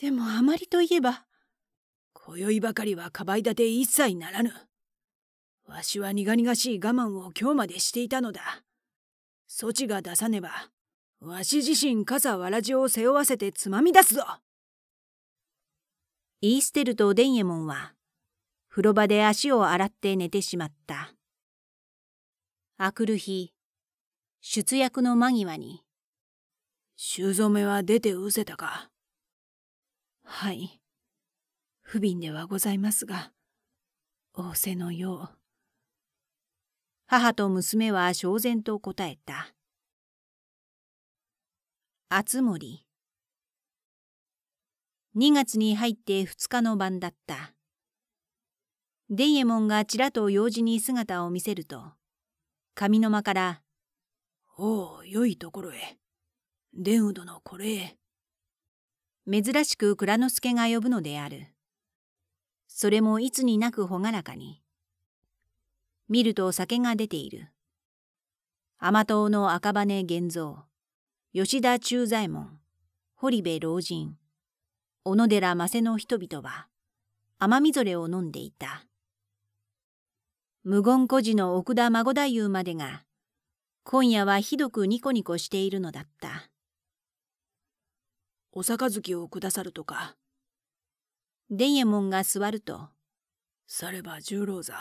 でもあまりといえば。今宵ばかりはかばい立て一切ならぬ。わしは苦々しい我慢を今日までしていたのだ。措置が出さねば、わし自身傘わらじを背負わせてつまみ出すぞイーステルと伝右衛門は風呂場で足を洗って寝てしまったあくる日出役の間際に「朱染めは出てうせたか?」はい不憫ではございますが仰せのよう母と娘は焦然と答えた厚森2月に入って2日の晩だった伝右衛門がちらと用事に姿を見せると上の間から「おお良いところへ伝右のこれへ」珍しく蔵之介が呼ぶのであるそれもいつになく朗らかに見ると酒が出ている甘党の赤羽玄蔵吉田忠左衛門、堀部老人、小野寺政の人々は、雨みぞれを飲んでいた。無言孤児の奥田孫太夫までが、今夜はひどくニコニコしているのだった。お杯をくださるとか。伝右衛門が座ると、されば十郎座、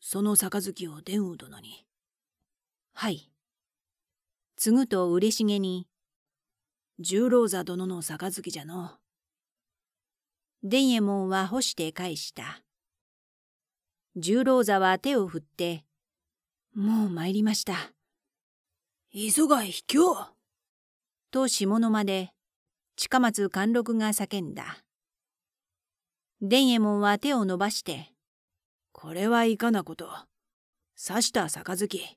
その杯を伝右殿に。はい。継ぐと嬉しげに、十郎座殿の杯じゃの。伝右衛門は干して返した。十郎座は手を振って、もう参りました。急がい卑怯と下の間で、近松貫禄が叫んだ。伝右衛門は手を伸ばして、これはいかなこと。刺した杯、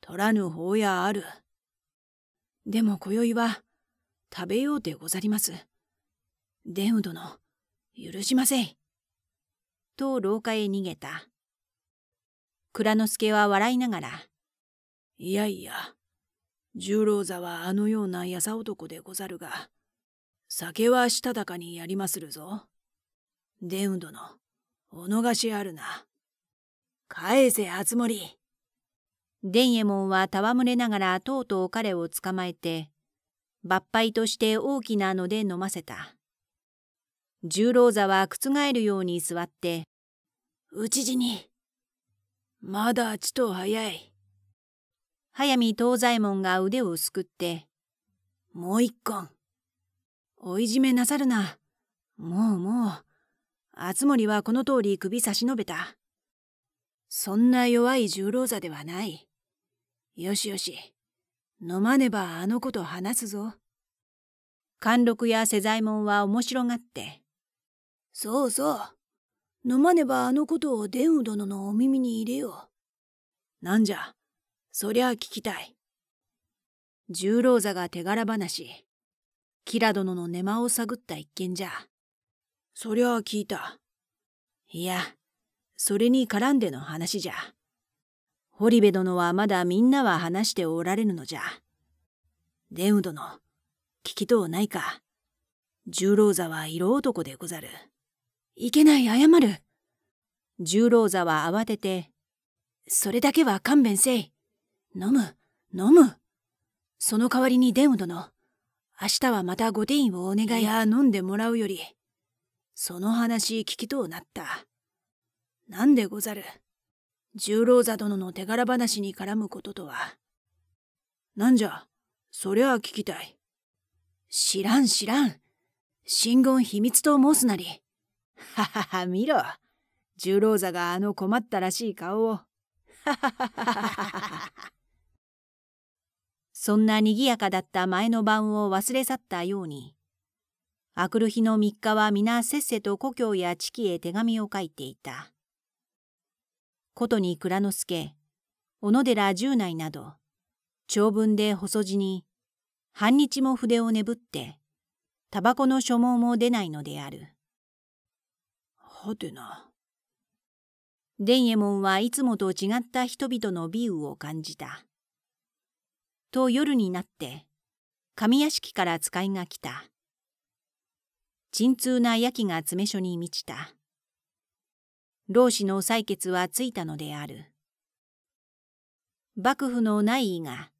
取らぬ方やある。でも今宵は食べようでござります。伝右殿、許しません。と廊下へ逃げた。蔵之介は笑いながら、いやいや、十郎座はあのようなやさ男でござるが、酒はしたたかにやりまするぞ。伝右殿、お逃しあるな。返せ、つ森。伝右衛門は戯れながらとうとう彼を捕まえて、抜杯として大きなので飲ませた。十郎座は覆るように座って、討ち死に。まだちと早い。早見東左衛門が腕をすくって、もう一本。追いじめなさるな。もうもう。熱森はこの通り首差し伸べた。そんな弱い重郎座ではない。よしよし。飲まねばあの子と話すぞ。貫禄や世左衛門は面白がって。そうそう。飲まねばあのことを伝右殿のお耳に入れよう。なんじゃ、そりゃ聞きたい。十郎座が手柄話。キラ殿の寝間を探った一件じゃ。そりゃ聞いた。いや、それに絡んでの話じゃ。堀部殿はまだみんなは話しておられぬのじゃ。伝右殿、聞きとうないか。十郎座は色男でござる。いけない、謝る。十郎座は慌てて、それだけは勘弁せい。飲む、飲む。その代わりに伝右殿、明日はまた御殿員をお願い。いや、飲んでもらうより、その話聞きとうなった。なんでござる。十郎座殿の手柄話に絡むこととは。なんじゃ、そりゃあ聞きたい。知らん知らん。真言秘密と申すなり。ははは、見ろ。十郎座があの困ったらしい顔を。そんな賑やかだった前の晩を忘れ去ったように、あくる日の3日は皆せっせと故郷や地域へ手紙を書いていた。琴に蔵之助、小野寺十内など、長文で細字に、半日も筆をねぶって、タバコの所望も出ないのである。はてな。伝右衛門はいつもと違った人々の美雨を感じた。と夜になって、上屋敷から使いが来た。沈痛な夜きが詰め所に満ちた。老子の採決はついたのである。幕府の内意が、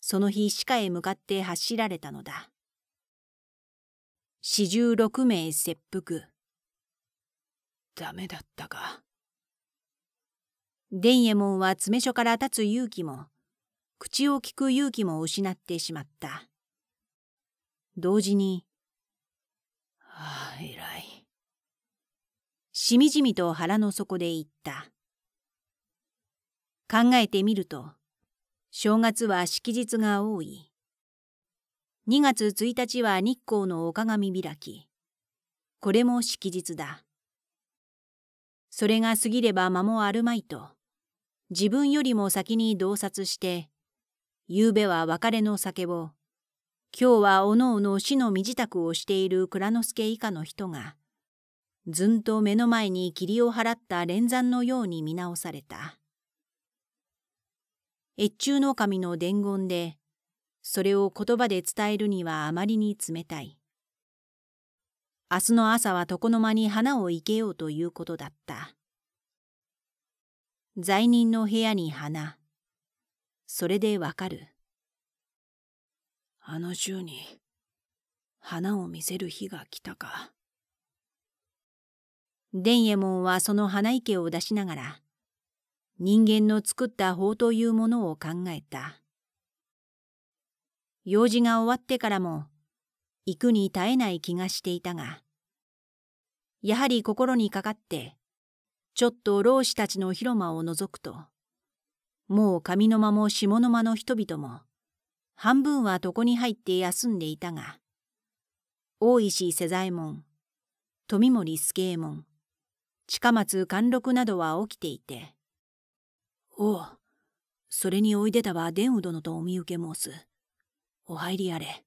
その日歯科へ向かって発しられたのだ。四十六名切腹。ダメだったか。伝右衛門は詰め所から立つ勇気も、口を聞く勇気も失ってしまった。同時に、ああ、偉い。しみじみと腹の底で言った。考えてみると、正月は祝日が多い。2月1日は日光のお鏡開き。これも祝日だ。それが過ぎれば間もあるまいと、自分よりも先に洞察して、夕べは別れの酒を、今日はおのおの死の身支度をしている蔵之助以下の人が、ずんと目の前に霧を払った連山のように見直された。越中の神の伝言で、それを言葉で伝えるにはあまりに冷たい。明日の朝は床の間に花を生けようということだった。罪人の部屋に花。それでわかる。あの週に花を見せる日が来たか。伝右衛門はその花池を出しながら、人間の作った法というものを考えた。用事が終わってからも、行くに堪えない気がしていたが、やはり心にかかって、ちょっと老子たちの広間を覗くと、もう上の間も下の間の人々も、半分は床に入って休んでいたが、大石世左衛門、富森助右衛門、近松貫禄などは起きていて。おう、それにおいでたは伝右殿とお見受け申す。お入りあれ。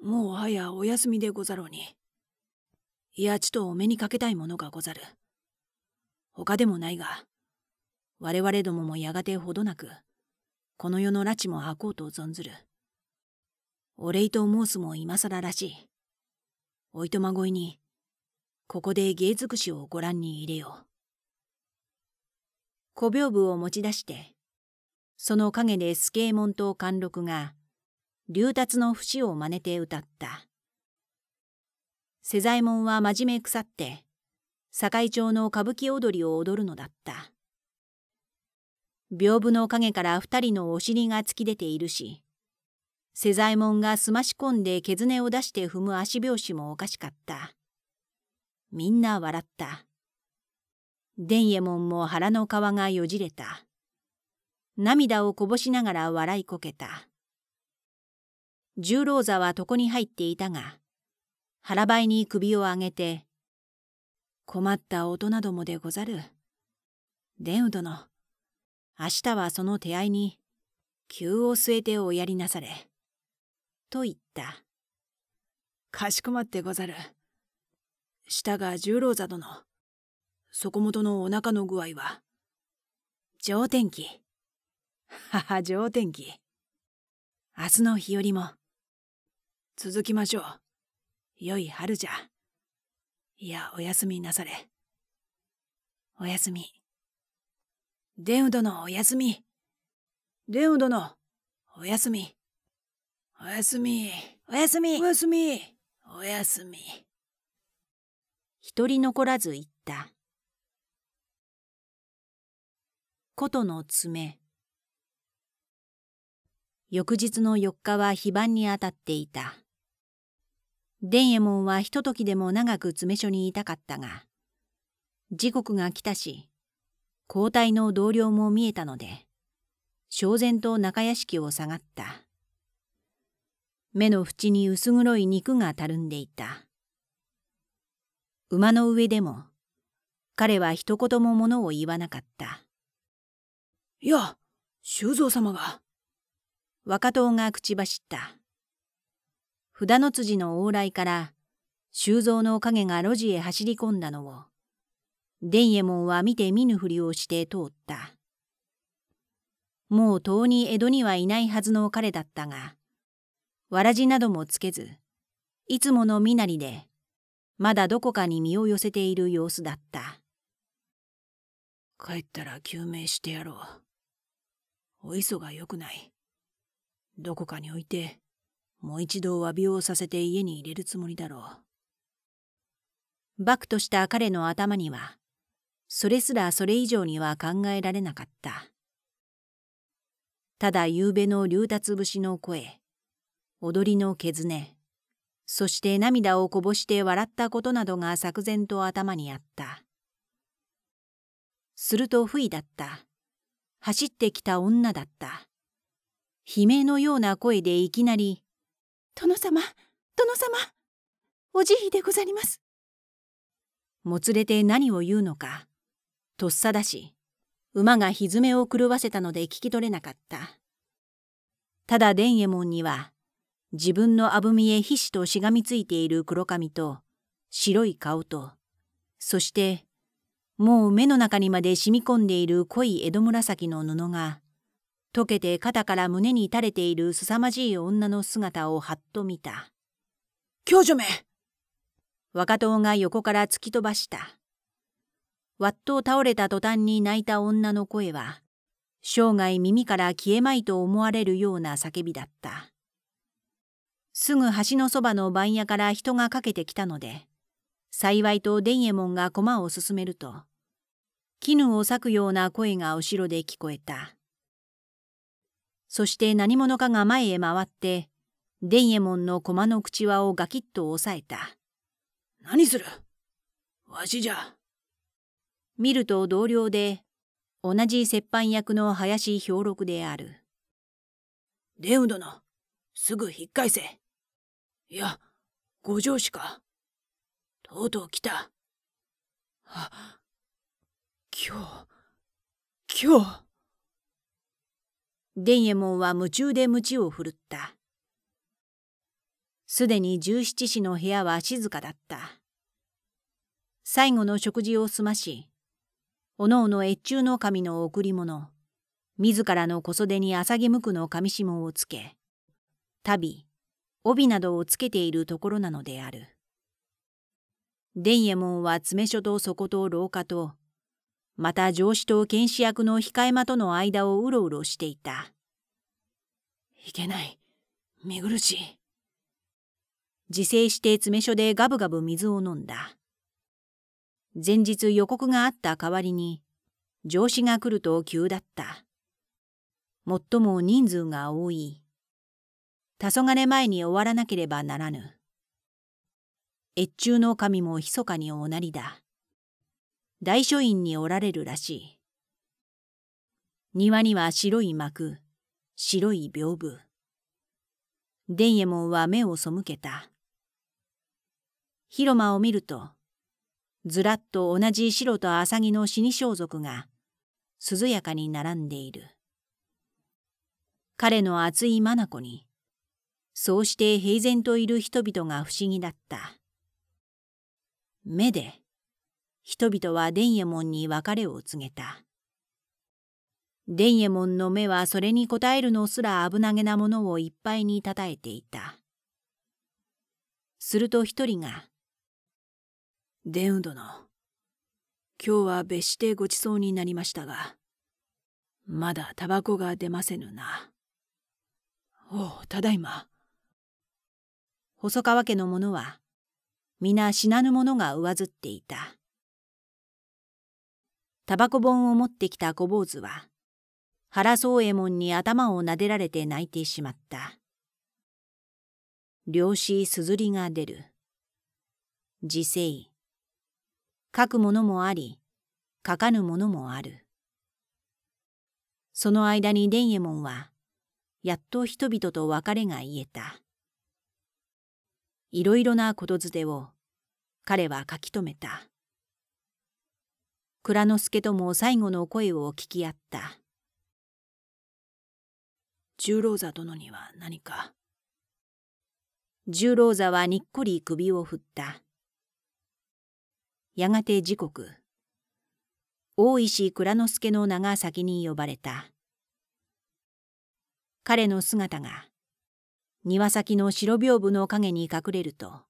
もうはやお休みでござろうに。いやちとお目にかけたいものがござる。他でもないが、我々どももやがてほどなく、この世の拉致も吐こうと存ずる。お礼と申すも今更らしい。おいとまごいに、ここで芸尽くしをご覧に入れよう。小屏風を持ち出して、その陰でケ右衛門と貫禄が、竜達の節を真似て歌った。世左衛門は真面目腐って、堺町の歌舞伎踊りを踊るのだった。屏風の陰から二人のお尻が突き出ているし、世左衛門が澄まし込んで毛ずを出して踏む足拍子もおかしかった。みんな笑った。伝右衛門も腹の皮がよじれた。涙をこぼしながら笑いこけた。十郎座は床に入っていたが、腹ばいに首を上げて、困った音などもでござる。伝右殿、明日はその手合いに、急を据えておやりなされ。と言った。かしこまってござる。下が十郎座殿底元のお腹の具合は上天気はは上天気明日の日よりも続きましょう良い春じゃいやおやすみなされおやすみデウ殿おやすみデウ殿おやすみおやすみおやすみおやすみおやすみ一人残らず言った。琴の爪翌日の4日は非番に当たっていた。伝右衛門はひとときでも長く詰所にいたかったが、時刻が来たし、交代の同僚も見えたので、焦然と中屋敷を下がった。目の縁に薄黒い肉がたるんでいた。馬の上でも、彼は一言も物を言わなかった。いや、修造様が。若党が口走った。札の辻の往来から、修造の影が路地へ走り込んだのを、伝右衛門は見て見ぬふりをして通った。もう遠に江戸にはいないはずの彼だったが、わらじなどもつけず、いつもの身なりでまだどこかに身を寄せている様子だった帰ったら救命してやろうお磯が良くないどこかに置いてもう一度詫びをさせて家に入れるつもりだろうバクとした彼の頭にはそれすらそれ以上には考えられなかったただ夕べの竜達節の声踊りのけねそして涙をこぼして笑ったことなどが作然と頭にあった。すると不意だった。走ってきた女だった。悲鳴のような声でいきなり、殿様、殿様、お慈悲でござります。もつれて何を言うのか、とっさだし、馬がひずめを狂わせたので聞き取れなかった。ただ伝右衛門には、自分のあぶみへ皮脂としがみついている黒髪と白い顔と、そしてもう目の中にまで染み込んでいる濃い江戸紫の布が、溶けて肩から胸に垂れている凄まじい女の姿をはっと見た。教授め若党が横から突き飛ばした。わっと倒れた途端に泣いた女の声は、生涯耳から消えまいと思われるような叫びだった。すぐ橋のそばの番屋から人がかけてきたので、幸いと伝右衛門が駒を進めると、絹を裂くような声が後ろで聞こえた。そして何者かが前へ回って、伝右衛門の駒の口輪をガキッと押さえた。何するわしじゃ。見ると同僚で、同じ折半役の林兵六である。レウ殿、すぐ引っ返せ。いや、五条氏か。とうとう来た。あ、今日、今日。伝右衛門は夢中で鞭を振るった。すでに十七子の部屋は静かだった。最後の食事を済まし、おのおの越中の神の贈り物、自らの小袖に浅毛無垢の紙指をつけ、旅、帯などをつけているところなのである。伝右衛門は詰所とそこと廊下と、また上司と剣士役の控え間との間をうろうろしていた。いけない。見苦しい。自制して詰所でガブガブ水を飲んだ。前日予告があった代わりに、上司が来ると急だった。最も人数が多い。黄昏前に終わらなければならぬ。越中の神も密かにおなりだ。大書院におられるらしい。庭には白い幕、白い屏風。伝右衛門は目を背けた。広間を見ると、ずらっと同じ白と浅木の死に装束が、涼やかに並んでいる。彼の熱い眼に、そうして平然といる人々が不思議だった。目で、人々は伝右衛門に別れを告げた。伝右衛門の目はそれに応えるのすら危なげなものをいっぱいにたたえていた。すると一人が、伝右殿、今日は別してごちそうになりましたが、まだタバコが出ませぬな。おう、ただいま。細川家の者は皆死なぬ者が上ずっていた。タバコ本を持ってきた小坊主は原宗右衛門に頭をなでられて泣いてしまった。漁師すずりが出る。自生。書くものもあり、書かぬものもある。その間に伝右衛門は、やっと人々と別れが言えた。いろいろなことづてを彼は書き留めた。蔵之介とも最後の声を聞き合った。十郎座殿には何か。十郎座はにっこり首を振った。やがて時刻、大石蔵之介の名が先に呼ばれた。彼の姿が庭先の白屏風の影に隠れると、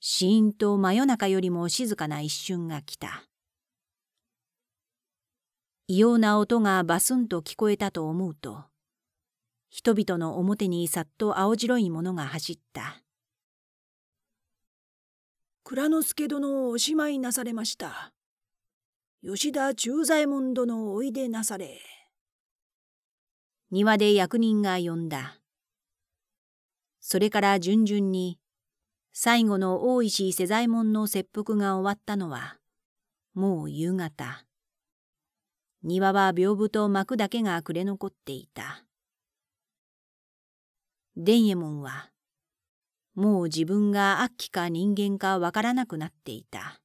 死因と真夜中よりも静かな一瞬が来た。異様な音がバスンと聞こえたと思うと、人々の表にさっと青白いものが走った。蔵之助殿をおしまいなされました。吉田忠左衛門殿おいでなされ。庭で役人が呼んだ。それから順々に、最後の大石伊勢左衛門の切腹が終わったのは、もう夕方。庭は屏風と幕だけが暮れ残っていた。伝右衛門は、もう自分が悪鬼か人間かわからなくなっていた。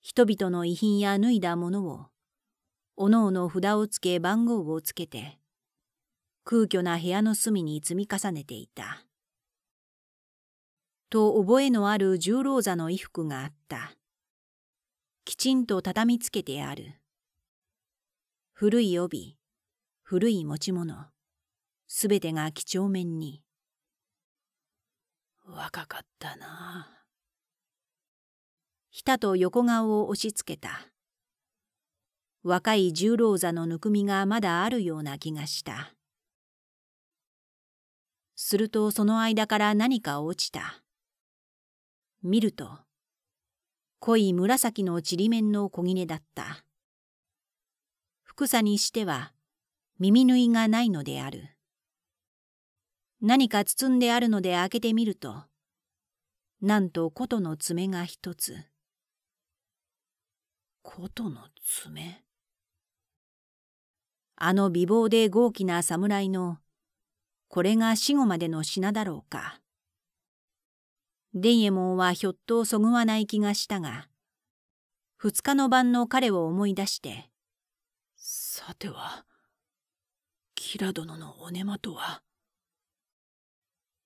人々の遺品や脱いだものを、おのおの札をつけ番号をつけて、空虚な部屋の隅に積み重ねていた。と覚えのある十郎座の衣服があった。きちんと畳みつけてある。古い帯、古い持ち物、すべてが几帳面に。若かったな。ひたと横顔を押し付けた。若い十郎座のぬくみがまだあるような気がした。するとその間から何か落ちた。見ると、濃い紫のちりめんの小切れだった。くさにしては耳縫いがないのである。何か包んであるので開けてみると、なんと琴の爪が一つ。琴の爪あの美貌で豪気な侍のこれが死後までの品だろうか。伝右衛門はひょっとそぐわない気がしたが、二日の晩の彼を思い出して、さては、キラ殿のおねまとは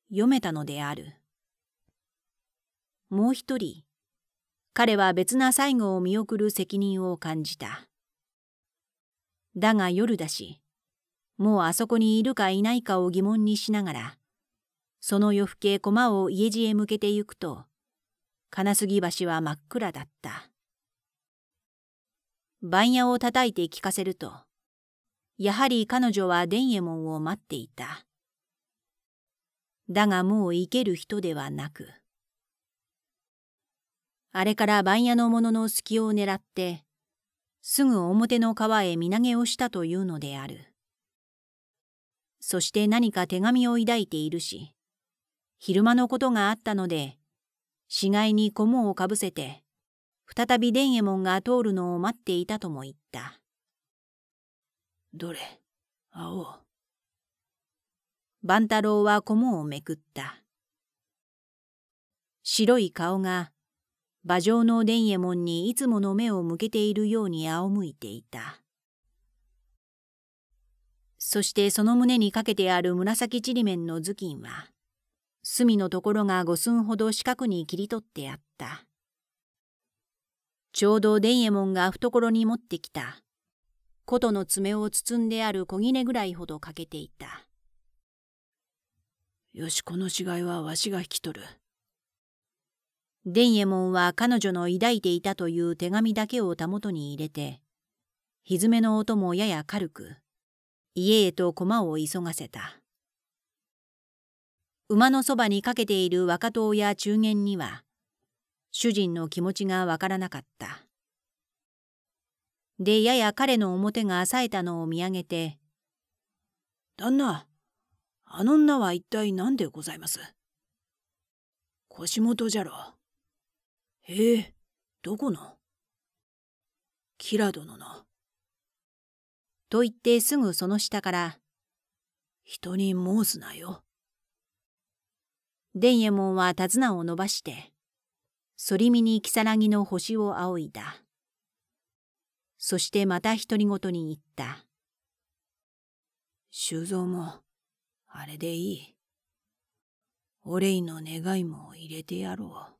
読めたのである。もう一人、彼は別な最後を見送る責任を感じた。だが夜だし、もうあそこにいるかいないかを疑問にしながら、その夜更け駒を家路へ向けて行くと、金杉橋は真っ暗だった。番屋を叩いて聞かせると、やはり彼女は伝右衛門を待っていた。だがもう行ける人ではなく。あれから番屋の者の隙を狙って、すぐ表の川へ身投げをしたというのである。そして何か手紙を抱いているし、昼間のことがあったので、死骸に小紋をかぶせて、再び伝右衛門が通るのを待っていたとも言った。どれ、青。万太郎は小紋をめくった。白い顔が、馬上の伝右衛門にいつもの目を向けているように仰向いていた。そしてその胸にかけてある紫ちりめんの頭巾は、隅のところが五寸ほど四角に切り取ってあった。ちょうど伝右衛門が懐に持ってきた。琴の爪を包んである小切れぐらいほど欠けていた。よし、この死骸はわしが引き取る。伝右衛門は彼女の抱いていたという手紙だけをたもとに入れて、ひづめの音もやや軽く、家へと駒を急がせた馬のそばにかけている若党や中間には主人の気持ちがわからなかったでやや彼の表が冴えたのを見上げて「旦那あの女は一体何でございます?」「腰元じゃろ」「へえどこの?」「キラ殿の」と言ってすぐその下から、人に申すなよ。伝右衛門は手綱を伸ばして、反り身に如月の星を仰いだ。そしてまた独り言に言った。修造も、あれでいい。お礼の願いも入れてやろう。